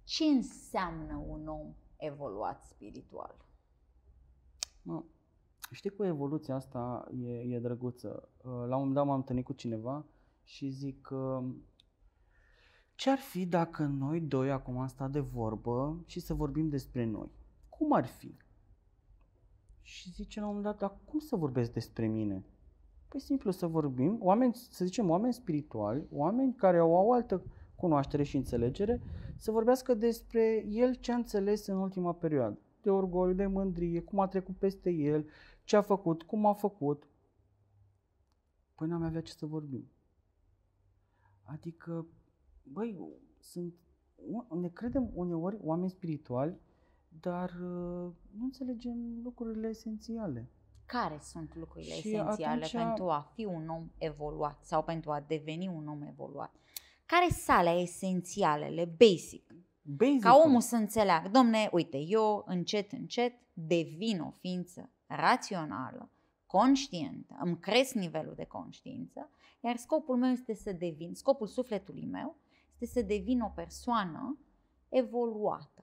Ce înseamnă un om evoluat spiritual? Mă, știi cu evoluția asta e, e drăguță. Uh, la un moment dat m-am întâlnit cu cineva și zic că uh, ce ar fi dacă noi doi acum am stat de vorbă și să vorbim despre noi? Cum ar fi? și zice la un moment dat, dar cum să vorbesc despre mine? Păi simplu să vorbim, oameni, să zicem oameni spirituali, oameni care au o altă cunoaștere și înțelegere, să vorbească despre el ce a înțeles în ultima perioadă. De orgoliu, de mândrie, cum a trecut peste el, ce a făcut, cum a făcut. Păi n-am avea ce să vorbim. Adică, băi, sunt, ne credem uneori oameni spirituali dar uh, nu înțelegem lucrurile esențiale. Care sunt lucrurile și esențiale atunci... pentru a fi un om evoluat sau pentru a deveni un om evoluat? Care sunt esențiale, esențialele, basic? basic Ca omul să înțeleagă, domne, uite, eu încet, încet devin o ființă rațională, conștientă, îmi cresc nivelul de conștiință, iar scopul meu este să devin, scopul sufletului meu este să devin o persoană evoluată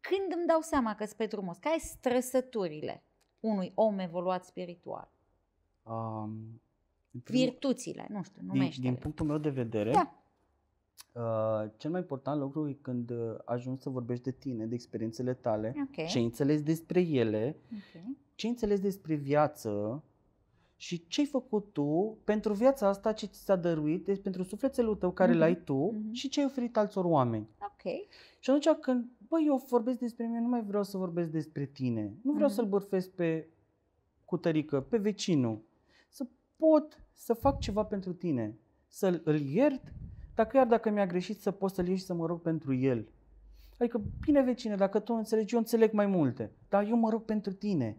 când îmi dau seama că sunt pe drumul ăsta, care trăsăturile unui om evoluat spiritual? Um, Virtuțile, nu știu, numește din, din punctul meu de vedere, da. Uh, cel mai important lucru e când uh, ajungi să vorbești de tine, de experiențele tale, okay. ce înțelegi despre ele, okay. ce înțelegi despre viață, și ce-ai făcut tu pentru viața asta ce ți s-a dăruit, deci pentru sufletelul tău care mm-hmm. l-ai tu mm-hmm. și ce ai oferit altor oameni. Ok. Și atunci când, băi, eu vorbesc despre mine, nu mai vreau să vorbesc despre tine. Nu vreau mm-hmm. să-l bărfesc pe cutărică, pe vecinul. Să pot să fac ceva pentru tine. Să-l îl iert, dacă chiar dacă mi-a greșit să pot să-l și să mă rog pentru el. Adică, bine vecine, dacă tu înțelegi, eu înțeleg mai multe, dar eu mă rog pentru tine.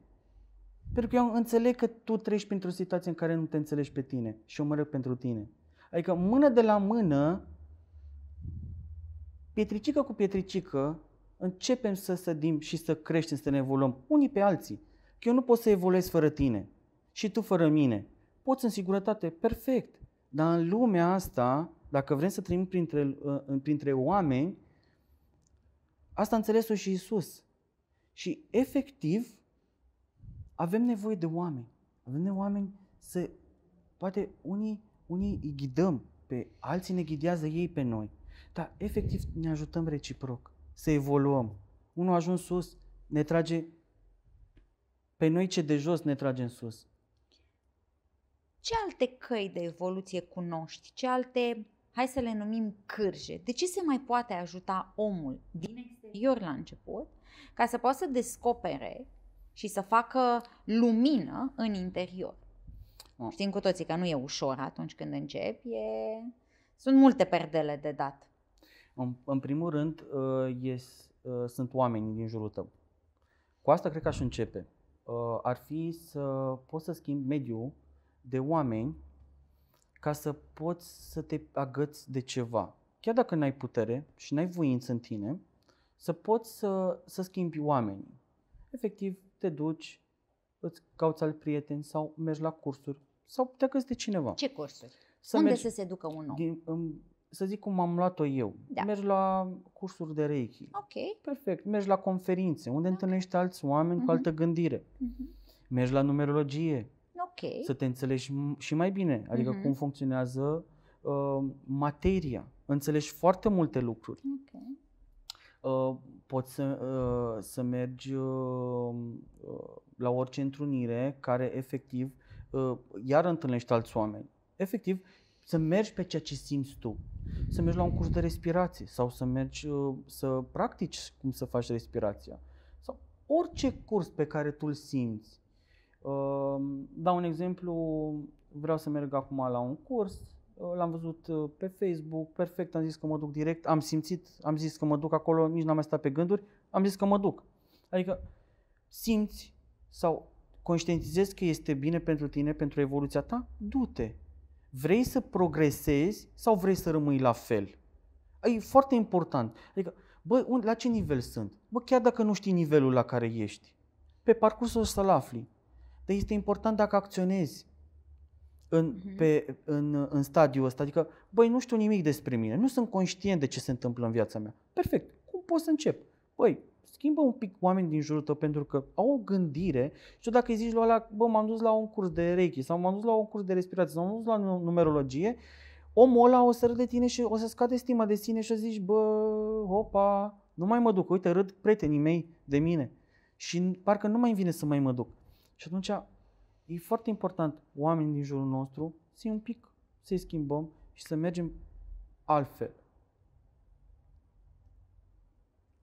Pentru că eu înțeleg că tu treci printr-o situație în care nu te înțelegi pe tine și o mă rog pentru tine. Adică mână de la mână, pietricică cu pietricică, începem să sădim și să creștem, să ne evoluăm unii pe alții. Că eu nu pot să evoluez fără tine și tu fără mine. Poți în singurătate, perfect. Dar în lumea asta, dacă vrem să trăim printre, uh, printre oameni, asta înțeles-o și Isus. Și efectiv, avem nevoie de oameni. Avem nevoie de oameni să, poate unii, unii îi ghidăm pe alții, ne ghidează ei pe noi. Dar efectiv ne ajutăm reciproc să evoluăm. Unul ajuns sus, ne trage pe noi ce de jos ne trage în sus. Ce alte căi de evoluție cunoști? Ce alte, hai să le numim cârje? De ce se mai poate ajuta omul din exterior la început ca să poată să descopere și să facă lumină în interior. Oh. Știm cu toții că nu e ușor atunci când începi, e... sunt multe perdele de dat. În, în primul rând, uh, yes, uh, sunt oamenii din jurul tău. Cu asta cred că aș începe. Uh, ar fi să poți să schimbi mediul de oameni ca să poți să te agăți de ceva. Chiar dacă n-ai putere și n-ai voință în tine, să poți să, să schimbi oamenii. Efectiv, te duci, îți cauți alți prieteni sau mergi la cursuri sau te agăți de cineva. Ce cursuri? Să Unde mergi, să se ducă un om? Din, să zic cum am luat-o eu. Da. Mergi la cursuri de Reiki. Ok. Perfect. Mergi la conferințe, unde okay. întâlnești alți oameni uh-huh. cu mhm. altă gândire. Uh-huh. Mergi la numerologie. Ok. Să te înțelegi și mai bine, adică uh-huh. cum funcționează uh, materia. Înțelegi foarte multe lucruri. Ok. Uh, poți să, uh, să mergi uh, uh, la orice întrunire care efectiv iar întâlnești alți oameni. Efectiv, să mergi pe ceea ce simți tu. Să mergi la un curs de respirație sau să mergi să practici cum să faci respirația. Sau orice curs pe care tu îl simți. Dau un exemplu, vreau să merg acum la un curs L-am văzut uh, pe Facebook, perfect, am zis că mă duc direct, am simțit, am zis că mă duc acolo, nici n-am mai stat pe gânduri, am zis că mă duc. Adică simți sau conștientizezi că este bine pentru tine, pentru evoluția ta, du-te. Vrei să progresezi sau vrei să rămâi la fel? E foarte important. Adică, bă, unde, la ce nivel sunt? Bă, chiar dacă nu știi nivelul la care ești, pe parcursul o să-l afli. Dar este important dacă acționezi în, mhm. pe, în, în stadiul ăsta, adică, băi, nu știu nimic despre mine, nu sunt conștient de ce se întâmplă în viața mea. Perfect, cum pot să încep? Băi, schimbă un pic oameni din jurul tău pentru că au o gândire și eu dacă îi zici lui ăla, bă, m-am dus la un curs de reiki sau m-am dus la un curs de respirație sau m-am dus la numerologie, omul ăla o să râde tine și o să scade stima de sine și o să zici, bă, hopa, nu mai mă duc, uite, râd prietenii mei de mine și parcă nu mai vine să mai mă duc. Și atunci E foarte important oamenii din jurul nostru să un pic, să-i schimbăm și să mergem altfel.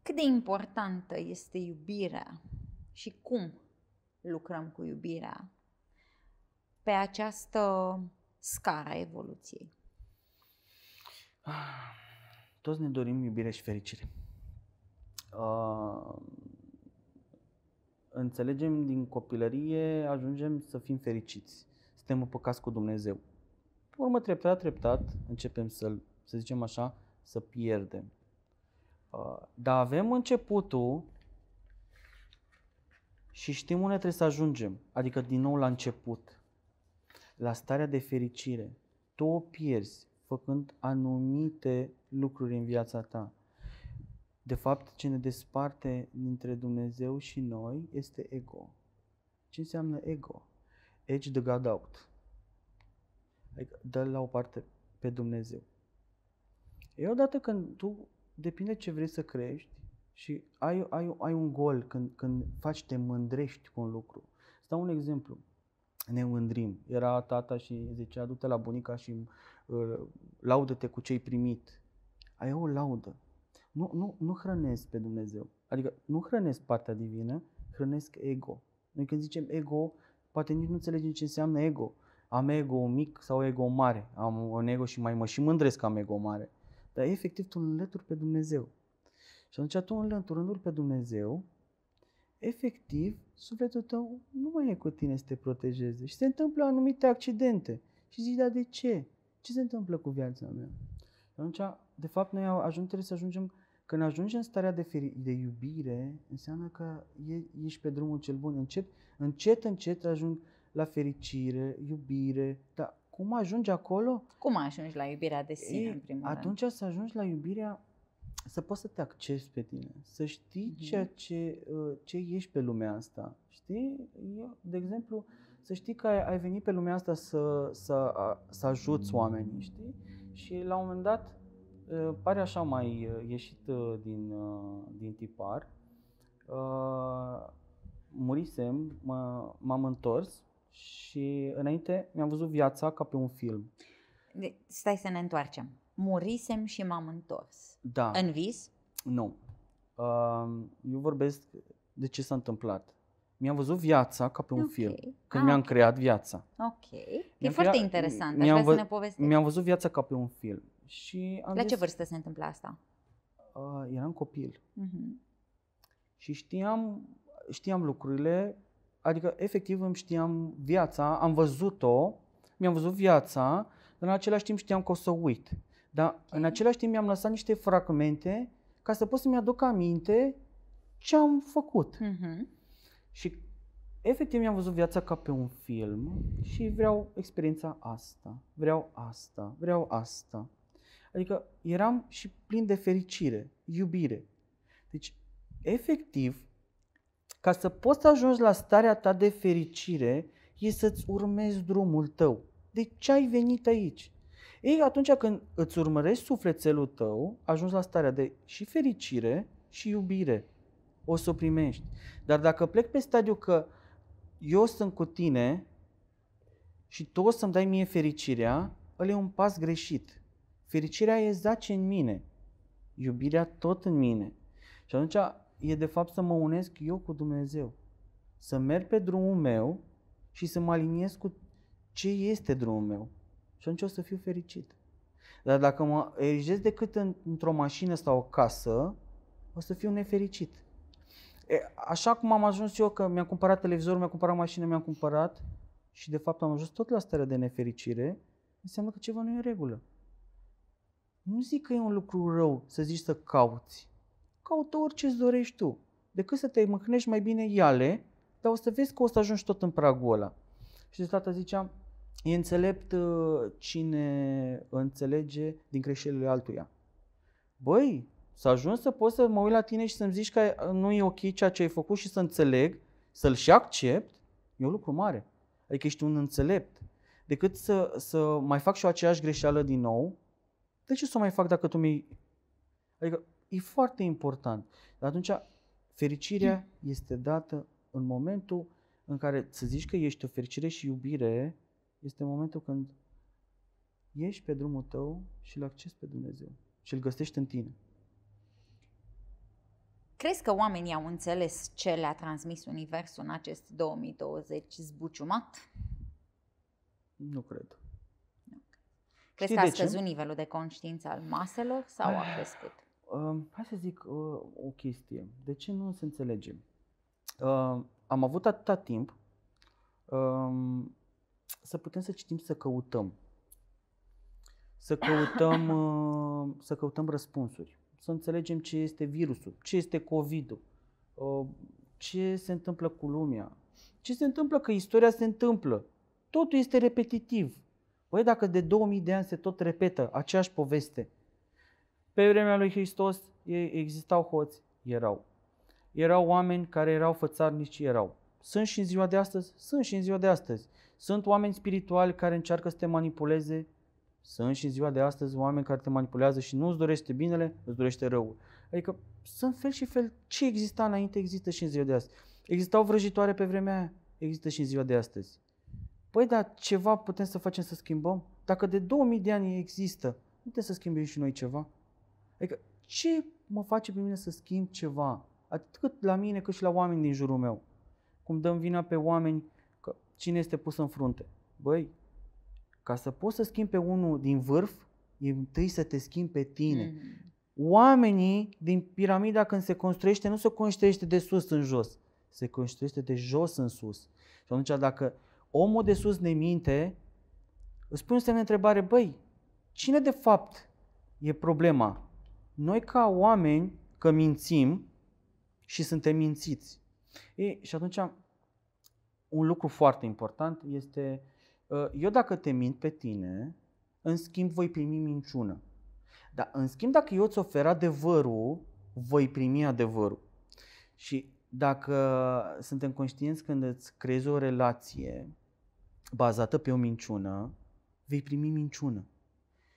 Cât de importantă este iubirea și cum lucrăm cu iubirea pe această scară a evoluției? Ah, toți ne dorim iubire și fericire. Ah, înțelegem din copilărie, ajungem să fim fericiți. Suntem împăcați cu Dumnezeu. Pe urmă, treptat, treptat, începem să, să zicem așa, să pierdem. Uh, dar avem începutul și știm unde trebuie să ajungem, adică din nou la început, la starea de fericire. Tu o pierzi făcând anumite lucruri în viața ta. De fapt, ce ne desparte dintre Dumnezeu și noi este ego. Ce înseamnă ego? Edge the God out. Adică dă la o parte pe Dumnezeu. E odată când tu, depinde ce vrei să crești, și ai, ai, ai un gol când, când faci, te mândrești cu un lucru. Îți dau un exemplu. Ne mândrim. Era tata și zicea, du-te la bunica și uh, laudă-te cu ce-ai primit. Ai o laudă nu, nu, nu hrănesc pe Dumnezeu. Adică nu hrănesc partea divină, hrănesc ego. Noi când zicem ego, poate nici nu înțelegem ce înseamnă ego. Am ego mic sau ego mare. Am un ego și mai mă și mândresc că am ego mare. Dar efectiv tu înlături pe Dumnezeu. Și atunci tu înlăturându-L pe Dumnezeu, efectiv sufletul tău nu mai e cu tine să te protejeze. Și se întâmplă anumite accidente. Și zici, dar de ce? Ce se întâmplă cu viața mea? Și atunci, de fapt, noi ajungem trebuie să ajungem când ajungi în starea de, feri- de iubire, înseamnă că e, ești pe drumul cel bun. Încet, încet, încet ajungi la fericire, iubire. Dar cum ajungi acolo? Cum ajungi la iubirea de sine, e, în primul rând? Atunci să ajungi la iubirea, să poți să te accepti pe tine, să știi mm-hmm. ceea ce, uh, ce ești pe lumea asta. Știi? Eu, de exemplu, să știi că ai, ai venit pe lumea asta să, să, să ajuți oamenii, știi? Și la un moment dat pare așa mai uh, ieșit uh, din, uh, din tipar. Murisem, mă, m-am întors și înainte mi-am văzut viața ca pe un film. De, deci, stai să ne întoarcem. Murisem și m-am întors. Da. În vis? Nu. Eu vorbesc de ce s-a întâmplat. Mi-am văzut viața ca pe un okay. film, când ah, mi-am okay. creat viața. Ok. Mi-am e foarte interesant, aș vrea vă, să ne Mi-am văzut viața ca pe un film și am La zis, ce vârstă se întâmplă asta? Uh, eram copil. Uh-huh. Și știam, știam lucrurile, adică efectiv îmi știam viața, am văzut-o, mi-am văzut viața, dar în același timp știam că o să uit. Dar okay. în același timp mi-am lăsat niște fragmente ca să pot să-mi aduc aminte ce am făcut. Uh-huh. Și efectiv mi-am văzut viața ca pe un film și vreau experiența asta, vreau asta, vreau asta. Adică eram și plin de fericire, iubire. Deci, efectiv, ca să poți să ajungi la starea ta de fericire, e să-ți urmezi drumul tău. De ce ai venit aici? Ei, atunci când îți urmărești sufletelul tău, ajungi la starea de și fericire și iubire. O să o primești. Dar dacă plec pe stadiu că eu sunt cu tine și tu o să-mi dai mie fericirea, ăla e un pas greșit. Fericirea e zace în mine, iubirea tot în mine. Și atunci e de fapt să mă unesc eu cu Dumnezeu, să merg pe drumul meu și să mă aliniez cu ce este drumul meu. Și atunci o să fiu fericit. Dar dacă mă erigez decât în, într-o mașină sau o casă, o să fiu nefericit. E, așa cum am ajuns eu, că mi-am cumpărat televizorul, mi-am cumpărat mașină, mi-am cumpărat și de fapt am ajuns tot la starea de nefericire, înseamnă că ceva nu e în regulă. Nu zic că e un lucru rău să zici să cauți. Caută orice îți dorești tu. Decât să te mâhnești mai bine iale, dar o să vezi că o să ajungi tot în pragul ăla. Și de tata ziceam, e înțelept uh, cine înțelege din greșelile altuia. Băi, să ajungi să poți să mă uit la tine și să-mi zici că nu e ok ceea ce ai făcut și să înțeleg, să-l și accept, e un lucru mare. Adică ești un înțelept. Decât să, să mai fac și eu aceeași greșeală din nou, de ce să o mai fac dacă tu mi Adică e foarte important. Atunci, fericirea este dată în momentul în care să zici că ești o fericire și iubire, este momentul când ieși pe drumul tău și îl accesi pe Dumnezeu și îl găsești în tine. Crezi că oamenii au înțeles ce le-a transmis Universul în acest 2020 zbuciumat? Nu cred. Crezi că a scăzut nivelul de conștiință al maselor sau a ah, crescut? Uh, hai să zic uh, o chestie. De ce nu se înțelegem? Uh, am avut atâta timp uh, să putem să citim, să căutăm. Să căutăm, uh, să căutăm răspunsuri. Să înțelegem ce este virusul, ce este COVID-ul, uh, ce se întâmplă cu lumea, ce se întâmplă, că istoria se întâmplă. Totul este repetitiv Păi dacă de 2000 de ani se tot repetă aceeași poveste, pe vremea lui Hristos existau hoți, erau. Erau oameni care erau fățarnici, erau. Sunt și în ziua de astăzi? Sunt și în ziua de astăzi. Sunt oameni spirituali care încearcă să te manipuleze? Sunt și în ziua de astăzi oameni care te manipulează și nu îți dorește binele, îți dorește răul. Adică sunt fel și fel. Ce exista înainte există și în ziua de astăzi. Existau vrăjitoare pe vremea aia? Există și în ziua de astăzi. Păi, dar ceva putem să facem să schimbăm? Dacă de 2000 de ani există, putem să schimbăm și noi ceva? Adică, ce mă face pe mine să schimb ceva? Atât cât la mine, cât și la oameni din jurul meu. Cum dăm vina pe oameni că cine este pus în frunte. Băi, ca să poți să schimbi pe unul din vârf, e întâi să te schimbi pe tine. Mm-hmm. Oamenii din piramida când se construiește, nu se construiește de sus în jos, se construiește de jos în sus. Și atunci dacă omul de sus ne minte, îți pun ne întrebare, băi, cine de fapt e problema? Noi ca oameni că mințim și suntem mințiți. E, și atunci un lucru foarte important este, uh, eu dacă te mint pe tine, în schimb voi primi minciună. Dar în schimb dacă eu îți ofer adevărul, voi primi adevărul. Și dacă suntem conștienți când îți creezi o relație, bazată pe o minciună, vei primi minciună.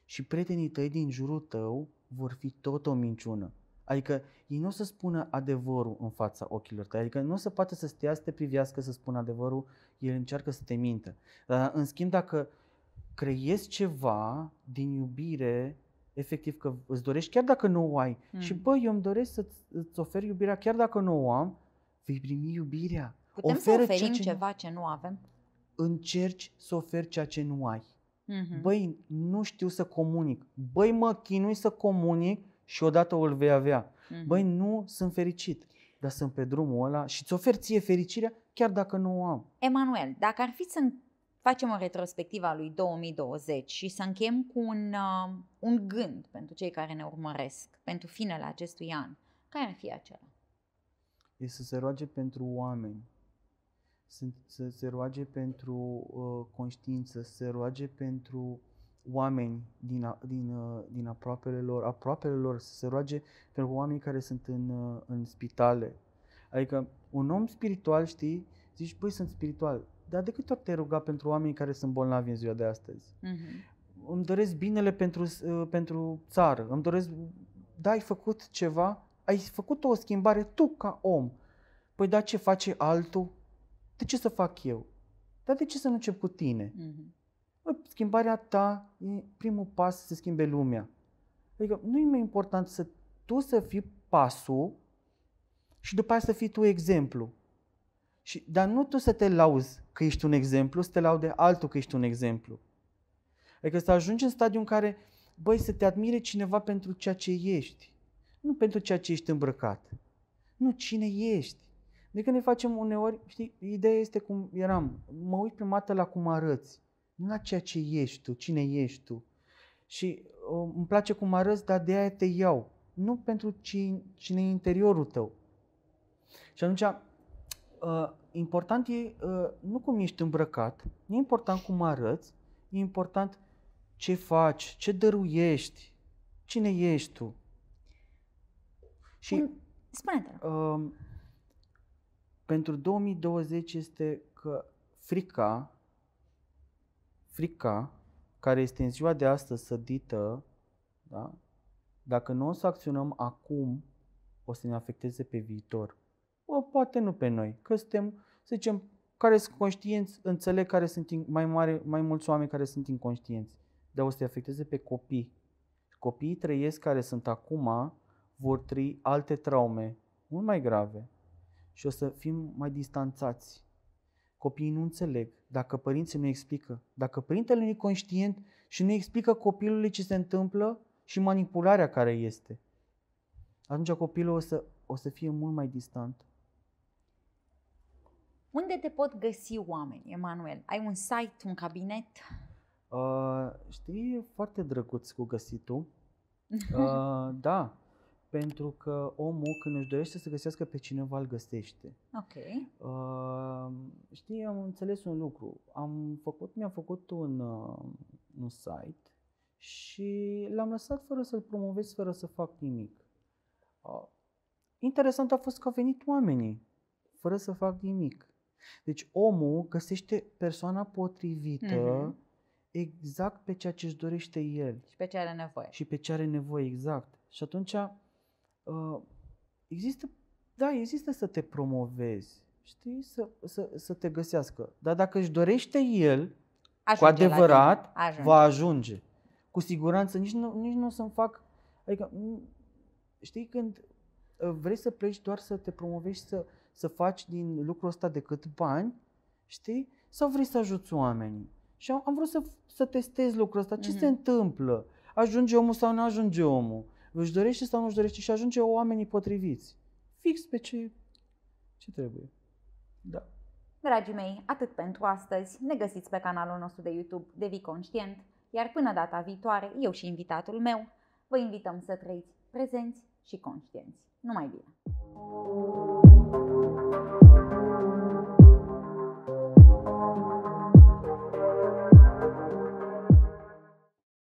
Și prietenii tăi din jurul tău vor fi tot o minciună. Adică ei nu o să spună adevărul în fața ochilor tăi, adică nu o să poată să stea să te privească să spună adevărul, el încearcă să te mintă. Dar în schimb dacă creezi ceva din iubire, efectiv că îți dorești chiar dacă nu o ai mm. și bă, eu îmi doresc să îți ofer iubirea chiar dacă nu o am, vei primi iubirea. Putem Oferă să oferim ce ceva ce nu avem? încerci să oferi ceea ce nu ai. Mm-hmm. Băi, nu știu să comunic. Băi, mă chinui să comunic și odată o vei avea. Mm-hmm. Băi, nu sunt fericit, dar sunt pe drumul ăla și îți ofer ție fericirea chiar dacă nu o am. Emanuel, dacă ar fi să facem o retrospectivă a lui 2020 și să încheiem cu un, uh, un gând pentru cei care ne urmăresc, pentru finele acestui an, care ar fi acela? E să se roage pentru oameni să se roage pentru uh, conștiință, să se roage pentru oameni din, a, din, uh, din aproapele lor, aproapele lor, să se roage pentru oameni care sunt în, uh, în spitale. Adică un om spiritual, știi, zici, băi, sunt spiritual, dar de câte ori te-ai ruga pentru oamenii care sunt bolnavi în ziua de astăzi? Uh-huh. Îmi doresc binele pentru, uh, pentru țară, îmi doresc, da, ai făcut ceva, ai făcut o schimbare tu ca om. Păi da, ce face altul? de ce să fac eu? Dar de ce să nu încep cu tine? Mm-hmm. schimbarea ta e primul pas să se schimbe lumea. Adică nu e mai important să tu să fii pasul și după aceea să fii tu exemplu. Și, dar nu tu să te lauzi că ești un exemplu, să te laude altul că ești un exemplu. Adică să ajungi în stadiu în care, băi, să te admire cineva pentru ceea ce ești. Nu pentru ceea ce ești îmbrăcat. Nu, cine ești când ne facem uneori, știi, ideea este cum eram, mă uit prima dată la cum arăți, nu la ceea ce ești tu, cine ești tu. Și uh, îmi place cum arăți, dar de aia te iau. Nu pentru cine, cine e interiorul tău. Și atunci, uh, important e uh, nu cum ești îmbrăcat, e important cum arăți, e important ce faci, ce dăruiești, cine ești tu. Și, spune-te. Uh, pentru 2020 este că frica, frica care este în ziua de astăzi sădită, da? dacă nu o să acționăm acum, o să ne afecteze pe viitor. O, poate nu pe noi, că suntem, să zicem, care sunt conștienți, înțeleg care sunt mai, mare, mai mulți oameni care sunt inconștienți, dar o să te afecteze pe copii. Copiii trăiesc care sunt acum, vor trăi alte traume mult mai grave și o să fim mai distanțați. Copiii nu înțeleg dacă părinții nu explică, dacă părintele nu e conștient și nu explică copilului ce se întâmplă și manipularea care este. Atunci copilul o să, o să fie mult mai distant. Unde te pot găsi oameni, Emanuel? Ai un site, un cabinet? Uh, știi, foarte drăguț cu găsitul. Uh, da, pentru că omul când își dorește să găsească pe cineva, îl găsește. Ok. Uh, știi, am înțeles un lucru. Am făcut, mi-am făcut un, uh, un site și l-am lăsat fără să-l promovez, fără să fac nimic. Uh, interesant a fost că au venit oamenii, fără să fac nimic. Deci omul găsește persoana potrivită mm-hmm. exact pe ceea ce își dorește el. Și pe ce are nevoie. Și pe ce are nevoie, exact. Și atunci Uh, există, da, există să te promovezi, știi, să, să, să te găsească. Dar dacă își dorește el, ajunge cu adevărat, ajunge. va ajunge. Cu siguranță, nici nu, nici nu o să-mi fac... Adică, știi, când uh, vrei să pleci doar să te promovești, să, să faci din lucrul ăsta decât bani, știi? Sau vrei să ajuți oamenii? Și am, am vrut să, să testez lucrul ăsta. Ce mm-hmm. se întâmplă? Ajunge omul sau nu ajunge omul? își dorește sau nu își dorește și ajunge oamenii potriviți. Fix pe ce, ce trebuie. Da. Dragii mei, atât pentru astăzi. Ne găsiți pe canalul nostru de YouTube Devi Conștient, iar până data viitoare, eu și invitatul meu vă invităm să trăiți prezenți și conștienți. Numai bine!